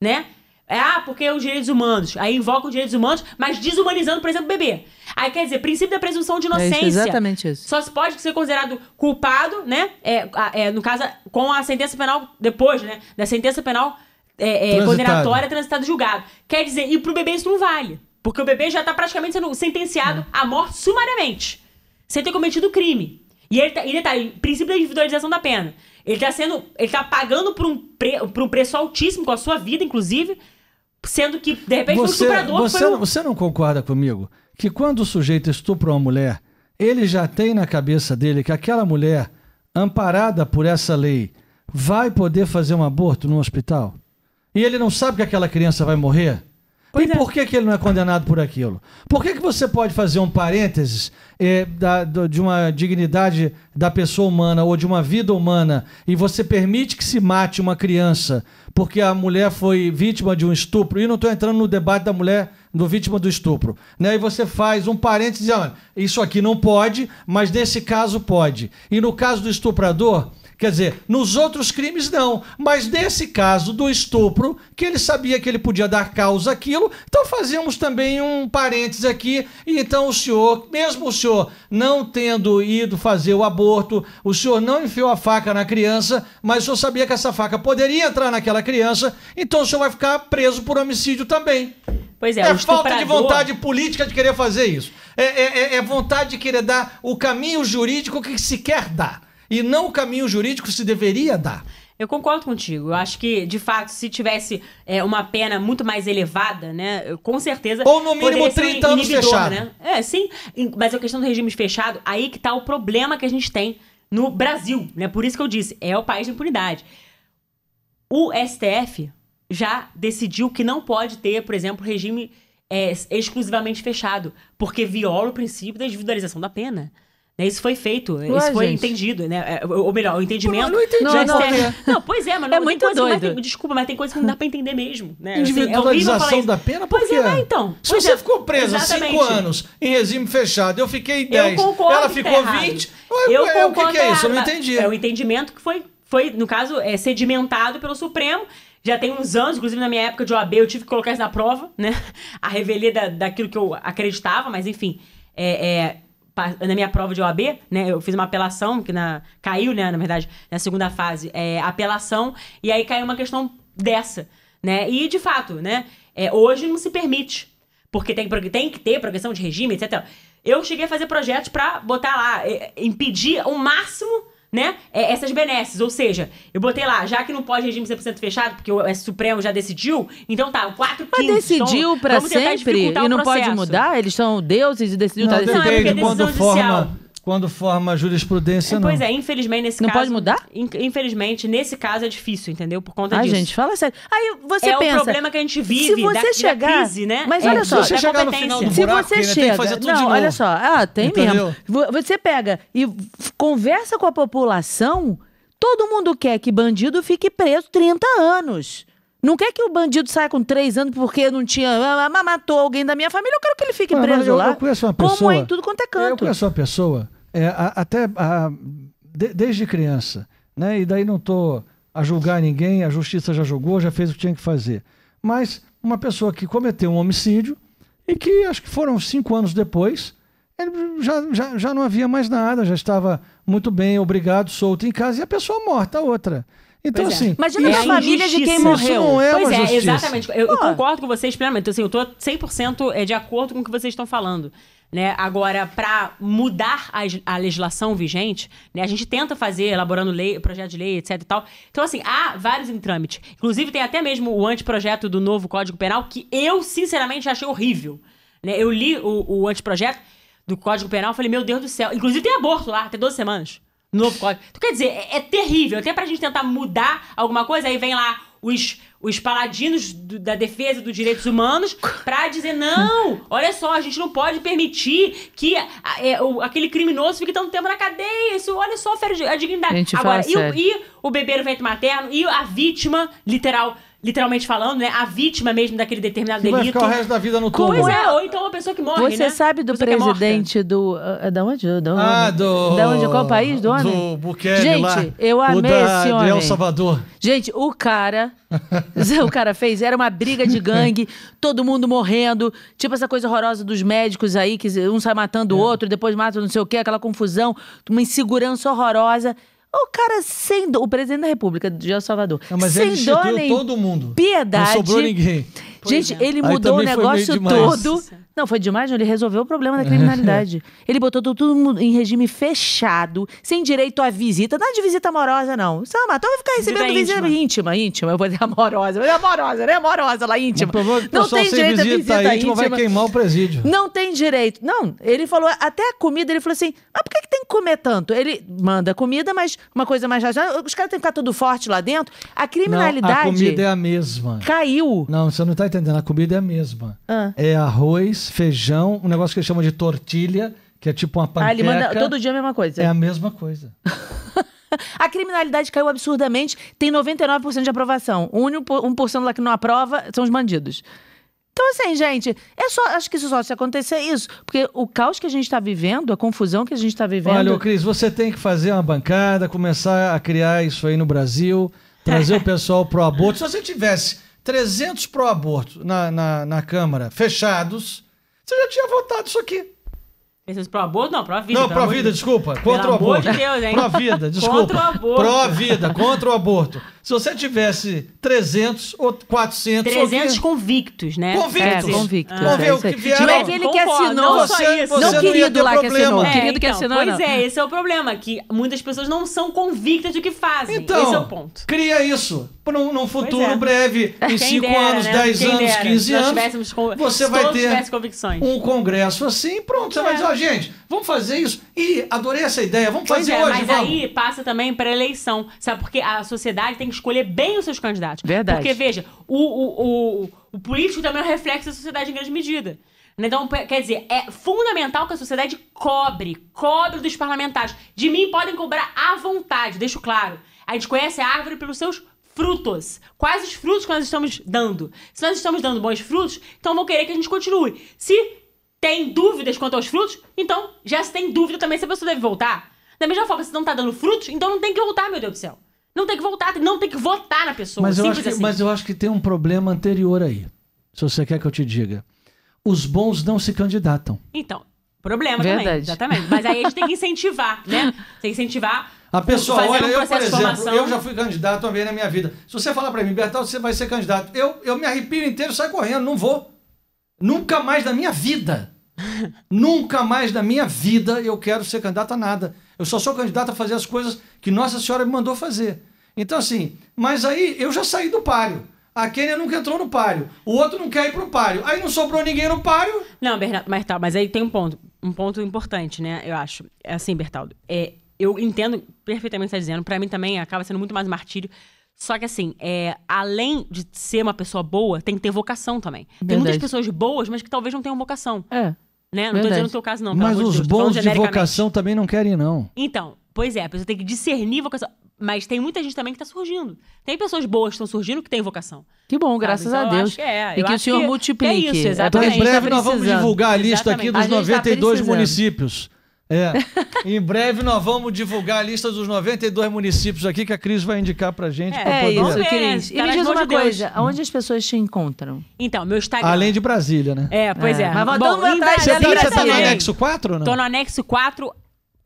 [SPEAKER 2] né? É, ah, porque é os direitos humanos. Aí invoca os direitos humanos, mas desumanizando, por exemplo, o bebê. Aí quer dizer, princípio da presunção de inocência. É isso, exatamente isso. Só se pode ser considerado culpado, né? É, é, no caso, com a sentença penal, depois, né? Da sentença penal é, é, condenatória, julgado. Quer dizer, e pro bebê isso não vale. Porque o bebê já tá praticamente sendo sentenciado é. à morte sumariamente. Sem ter cometido crime. E ele tá, e detalhe, princípio da individualização da pena. Ele tá sendo. Ele tá pagando por um, pre, por um preço altíssimo, com a sua vida, inclusive Sendo que, de repente, você, o estuprador você, foi. Um...
[SPEAKER 3] Você não concorda comigo que quando o sujeito estupra uma mulher, ele já tem na cabeça dele que aquela mulher, amparada por essa lei, vai poder fazer um aborto no hospital? E ele não sabe que aquela criança vai morrer? Pois e é. por que, que ele não é condenado por aquilo? Por que, que você pode fazer um parênteses eh, da, de uma dignidade da pessoa humana ou de uma vida humana e você permite que se mate uma criança porque a mulher foi vítima de um estupro? E não estou entrando no debate da mulher do vítima do estupro. Né? E você faz um parênteses, olha, isso aqui não pode, mas nesse caso pode. E no caso do estuprador, Quer dizer, nos outros crimes não, mas nesse caso do estupro, que ele sabia que ele podia dar causa àquilo, então fazemos também um parênteses aqui, e então o senhor, mesmo o senhor não tendo ido fazer o aborto, o senhor não enfiou a faca na criança, mas o senhor sabia que essa faca poderia entrar naquela criança, então o senhor vai ficar preso por homicídio também. Pois é, é falta de vontade política de querer fazer isso. É, é, é, é vontade de querer dar o caminho jurídico que se quer dar e não o caminho jurídico se deveria dar. Eu concordo contigo. Eu
[SPEAKER 2] acho que, de fato, se tivesse é, uma pena muito mais elevada, né? Com certeza. Ou no mínimo 30 anos fechado. Né? É, sim. Mas a questão do regime fechado, aí que tá o problema que a gente tem no Brasil, né? Por isso que eu disse, é o país da impunidade. O STF já decidiu que não pode ter, por exemplo, regime é, exclusivamente fechado, porque viola o princípio da individualização da pena. Né, isso foi feito, Ué, isso foi gente. entendido, né? É, ou melhor, o entendimento. Eu não entendi, não, não, pois é, mas é não, é muito doido. desculpa, mas tem coisa que não dá pra entender mesmo. Né? Individualização assim, é da
[SPEAKER 3] pena, por pois é, quê? É, então. Se você é... ficou presa Exatamente. cinco anos em regime fechado, eu fiquei 10, eu concordo ela tá ficou vinte. 20. Eu concordo o que, que é tá isso? Eu não entendi. É o
[SPEAKER 2] entendimento que foi, foi no caso, é sedimentado pelo Supremo já tem uns anos, inclusive na minha época de OAB, eu tive que colocar isso na prova, né? A revelia da, daquilo que eu acreditava, mas enfim. É, é, na minha prova de OAB, né? Eu fiz uma apelação, que na, caiu, né, na verdade, na segunda fase, é, apelação, e aí caiu uma questão dessa, né? E, de fato, né, é, hoje não se permite, porque tem, tem que ter progressão de regime, etc. Eu cheguei a fazer projetos para botar lá, é, impedir o máximo né? É, essas benesses. Ou seja, eu botei lá, já que não pode regime 100% fechado, porque o é Supremo já decidiu, então tá, 4 15 Mas então decidiu então, pra sempre e
[SPEAKER 1] não pode mudar? Eles são deuses e decidiu...
[SPEAKER 3] Não, tá, decidiu. Não, é porque é decisão forma quando forma jurisprudência, é, não. Pois é,
[SPEAKER 2] infelizmente nesse não caso. Não pode mudar? infelizmente, nesse caso é difícil, entendeu? Por conta disso. a gente, fala sério.
[SPEAKER 1] Aí você é pensa. É o problema que a gente vive, se você da, chegar, da crise, né? Mas é, olha só, se você chegar no final do buraco, você chega, tem que fazer tudo não, olha só. Ah, tem entendeu? mesmo. Você pega e conversa com a população, todo mundo quer que bandido fique preso 30 anos. Não quer que o bandido saia com três anos porque não tinha. Ah, ah, ah, matou alguém da minha família, eu quero que ele fique preso eu, lá. Eu conheço uma pessoa. Como é em tudo
[SPEAKER 3] quanto é canto. Eu conheço uma pessoa é, a, até a, de, desde criança, né? E daí não estou a julgar ninguém, a justiça já julgou, já fez o que tinha que fazer. Mas uma pessoa que cometeu um homicídio e que acho que foram cinco anos depois, ele já, já, já não havia mais nada, já estava muito bem, obrigado, solto em casa, e a pessoa morta, a outra. Então, pois é. assim. É. Imagina a família de quem morreu. Isso não é pois é, justiça.
[SPEAKER 2] exatamente. Eu, eu, concordo com vocês plenamente. Então, assim, eu estou 100% é, de acordo com o que vocês estão falando. Né? Agora, para mudar a, a, legislação vigente, né? a gente tenta fazer, elaborando lei, projeto de lei, etc. E tal. Então, assim, há vários em trâmite. Inclusive, tem até mesmo o anteprojeto do novo Código Penal, que eu, sinceramente, achei horrível. Né? Eu li o, o anteprojeto do Código Penal falei, meu Deus do céu. Inclusive, tem aborto lá, até 12 semanas. no Novo Código. Então, quer dizer, é, é terrível. Até pra gente tentar mudar alguma coisa, aí vem lá os os paladinos do, da defesa dos direitos humanos para dizer não, olha só, a gente não pode permitir que a, é, o, aquele criminoso fique tanto tempo na cadeia, isso, olha só, a dignidade. A Agora, e, e, o bebeiro feito materno e a vítima literal literalmente falando, né? A vítima mesmo daquele determinado que delito. Vai ficar o resto da vida no túmulo. Pois é, ou
[SPEAKER 1] então uma pessoa que morre, Você né? sabe do é presidente é do... Eh, da onde? Da onde? Ah, do... Da onde? Qual país? Do homem? Do Bukele Gente, lá. eu amei da, esse homem. De El
[SPEAKER 3] Salvador.
[SPEAKER 1] Gente, o cara... o cara fez, era uma briga de gangue, todo mundo morrendo, tipo essa coisa horrorosa dos médicos aí, que um sai matando o é. outro, depois mata não sei o quê, aquela confusão, uma insegurança horrorosa. O cara sem do, o presidente da República de El Salvador, Não, mas sem ele instituiu todo mundo. piedade. Não sobrou ninguém. Pois Gente, é. ele mudou o negócio todo. Não, foi demais, não. Ele resolveu o problema da criminalidade. ele botou tudo, em regime fechado, sem direito à visita. Nada é de visita amorosa, não. Só, mas então vai ficar recebendo visita íntima. íntima, íntima. Eu vou dizer amorosa. Mas é amorosa, né? Amorosa lá, íntima. Não tem direito à visita, visita íntima vai queimar o presídio. Não tem direito. Não, ele falou, até a comida, ele falou assim: mas por que, que tem que comer tanto? Ele manda comida, mas uma coisa mais racional. Os caras têm que ficar tudo forte lá dentro. A Não, criminalidade a comida é
[SPEAKER 3] a mesma. caiu. Não, você não entendendo. Tá entendendo, a comida é a mesma. Ah. É arroz, feijão, um negócio que eles chamam de tortilha, que é tipo uma panqueca. Ah, ele manda todo dia a mesma coisa. É a mesma coisa.
[SPEAKER 1] a criminalidade caiu absurdamente, tem 99% de aprovação. O único 1% lá que não aprova são os bandidos. Então, assim, gente, é só, acho que isso só se acontecer isso. Porque o caos que a gente está vivendo, a confusão que a gente está vivendo. Olha,
[SPEAKER 3] Cris, você tem que fazer uma bancada, começar a criar isso aí no Brasil, trazer o pessoal pro aborto. Se você tivesse 300 pró-aborto na, na, na, Câmara fechados, você já tinha votado isso aqui.
[SPEAKER 2] pro aborto Não, pro vida Não, pro vida de desculpa. Contra pelo o
[SPEAKER 3] aborto. Amor de Deus, hein? Pro vida desculpa. Contra o aborto. Pro vida contra o aborto. Se você tivesse 300 ou 400... 300 ou que... convictos, né? Convictos. É, convictos. Vamos ver é o que vieram. Não é aquele que assinou. Não, você, isso. não, não querido lá problema. que assinou. É, querido então, que assinou, Pois não. é, esse é o
[SPEAKER 2] problema, que muitas pessoas não são convictas do que fazem. Então, esse é o
[SPEAKER 3] ponto. cria isso. Num, num futuro é. breve, em 5 anos, 10 né? anos, dera, 15 anos, você vai ter convicções. um congresso assim, pronto, você vai é. dizer, ó, oh, gente, vamos fazer isso. E adorei essa ideia, vamos pois fazer é, hoje, mas vamos. aí
[SPEAKER 2] passa também para eleição, sabe? Porque a sociedade tem que escolher bem os seus candidatos. Verdade. Porque, veja, o, o, o, o político também é um reflexo da sociedade em grande medida. Então, quer dizer, é fundamental que a sociedade cobre, cobre dos parlamentares. De mim podem cobrar à vontade, deixo claro. A gente conhece a árvore pelos seus frutos. Quais os frutos que nós estamos dando? Se nós estamos dando bons frutos, então vão querer que a gente continue. Se tem dúvidas quanto aos frutos, então já se tem dúvida também se a pessoa deve voltar. Da mesma forma, se não está dando frutos, então não tem que voltar, meu Deus do céu. Não tem que voltar, não tem que votar na pessoa. Mas eu, acho que, assim. mas
[SPEAKER 3] eu acho que tem um problema anterior aí. Se você quer que eu te diga. Os bons não se candidatam.
[SPEAKER 2] Então, problema Verdade. também. Exatamente. Mas aí a gente tem que incentivar, né? Tem que incentivar. A pessoa, olha, um eu, por exemplo, eu já
[SPEAKER 3] fui candidato uma vez na minha vida. Se você falar para mim, Bertal, você vai ser candidato. Eu, eu me arrepio inteiro e saio correndo, não vou. Nunca mais na minha vida. Nunca mais na minha vida eu quero ser candidato a nada. Eu só sou candidato a fazer as coisas que Nossa Senhora me mandou fazer. Então, assim, mas aí eu já saí do páreo. A Kenia nunca entrou no páreo. O outro não quer ir pro páreo. Aí não sobrou ninguém no páreo.
[SPEAKER 2] Não, Bernardo, mas tá, mas aí tem um ponto. Um ponto importante, né? Eu acho. É assim, Bertaldo. É, eu entendo perfeitamente o que você está dizendo. Para mim também acaba sendo muito mais martírio. Só que assim, é, além de ser uma pessoa boa, tem que ter vocação também. Verdade. Tem muitas pessoas boas, mas que talvez não tenham vocação. É. Né? Não Verdade. tô dizendo no seu caso, não. Mas os Deus, bons de vocação
[SPEAKER 3] também não querem, não.
[SPEAKER 2] Então, pois é, a pessoa tem que discernir vocação. Mas tem muita gente também que está surgindo. Tem pessoas boas que estão surgindo que têm vocação. Que bom, graças então, a Deus. Eu acho Que é. E que o senhor que multiplique.
[SPEAKER 3] é isso, é, exatamente. Então, Em breve tá nós vamos divulgar a lista exatamente. aqui dos 92 tá municípios. É. em breve nós vamos divulgar a lista dos 92 municípios aqui que a Cris vai indicar pra gente. É, pra poder... isso, é, Cris. Tá e me
[SPEAKER 1] diz uma coisa, Deus. onde as pessoas te encontram? Então, meu Instagram... Além
[SPEAKER 3] de Brasília, né? É, pois é. é. Mas vamos entrar em Você tá, você tá no anexo 4 ou não? Tô no
[SPEAKER 2] anexo 4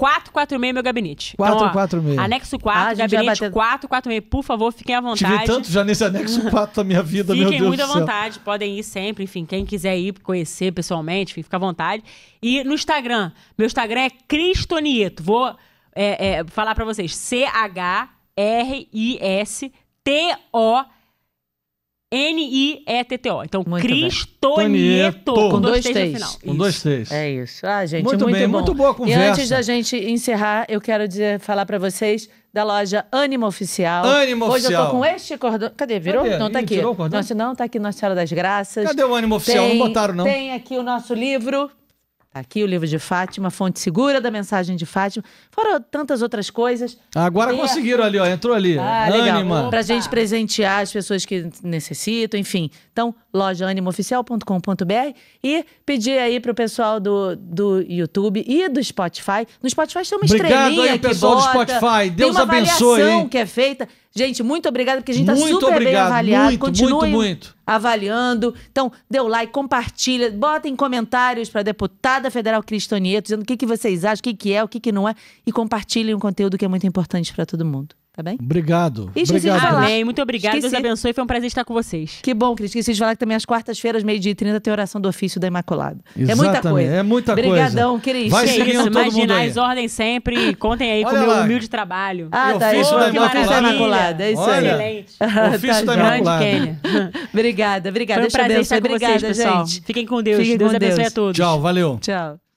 [SPEAKER 2] 446 meu gabinete. 446. Então, anexo 4, ah, gabinete 446. Por favor, fiquem à vontade. Tive tanto já
[SPEAKER 3] nesse anexo 4 da minha vida, fiquem meu Deus fiquem muito à vontade,
[SPEAKER 2] podem ir sempre. Enfim, quem quiser ir conhecer pessoalmente, enfim, fica à vontade. E no Instagram, meu Instagram é Cristonieto. Vou é, é, falar para vocês. c h r i s t o n e t o N-I-E-T-T-O. Então, muito Cristonieto. Com, com dois T's
[SPEAKER 1] Com dois T's. É isso. Ah, gente, muito, muito bem, bom. muito boa conversa. E antes da gente encerrar, eu quero dizer, falar para vocês da loja Ânimo Oficial. Ânimo Hoje Oficial. Hoje eu tô com este cordão. Cadê? Virou? Cadê? Não, tá Ih, aqui. Tirou o cordão? Não, não, tá aqui Nossa Senhora das Graças. Cadê o Ânimo Oficial? Tem, não botaram, não. Tem aqui o nosso livro. Tá aqui o livro de Fátima, fonte segura da mensagem de Fátima, fora tantas outras
[SPEAKER 3] coisas. Agora conseguiram a... ali, ó, entrou ali. Ah, Anima. Legal. Pra
[SPEAKER 1] gente presentear as pessoas que necessitam, enfim. Então, lojaanimoficial.com.br e pedir aí pro pessoal do, do YouTube e do Spotify. No Spotify tem uma Obrigado estrelinha aí, pessoal bota, do Spotify. Deus abençoe. Tem uma abençoe, avaliação que é feita. Gente, muito obrigada, porque a gente está super obrigado, bem avaliado. Muito, Continuem muito, muito. avaliando. Então, dê o like, compartilha, botem comentários para a deputada federal Cristonieto, dizendo o que, que vocês acham, o que, que é, o que, que não é. E compartilhem um conteúdo que é muito importante para todo mundo tá
[SPEAKER 3] bem? Obrigado. E
[SPEAKER 1] obrigado. Amém. Muito obrigado. Esqueci. Deus abençoe. Foi um prazer estar com vocês. Que bom, Cris. Esqueci de falar que também às quartas-feiras, meio-dia e trinta, tem oração do ofício da Imaculada. Exatamente. É muita coisa. É muita Obrigadão, coisa. Obrigadão, Cris. Vai seguindo todo mundo aí.
[SPEAKER 2] ordem sempre. Contem aí Olha com o meu humilde
[SPEAKER 1] trabalho. Ah, tá. Ofício da Imaculada. Imaculada. É isso aí. Excelente. Ofício tá da tá, tá. Imaculada. obrigada, obrigada. Foi um prazer estar com vocês, pessoal. Fiquem com Deus. Deus
[SPEAKER 3] abençoe a todos. Tchau, valeu. Tchau.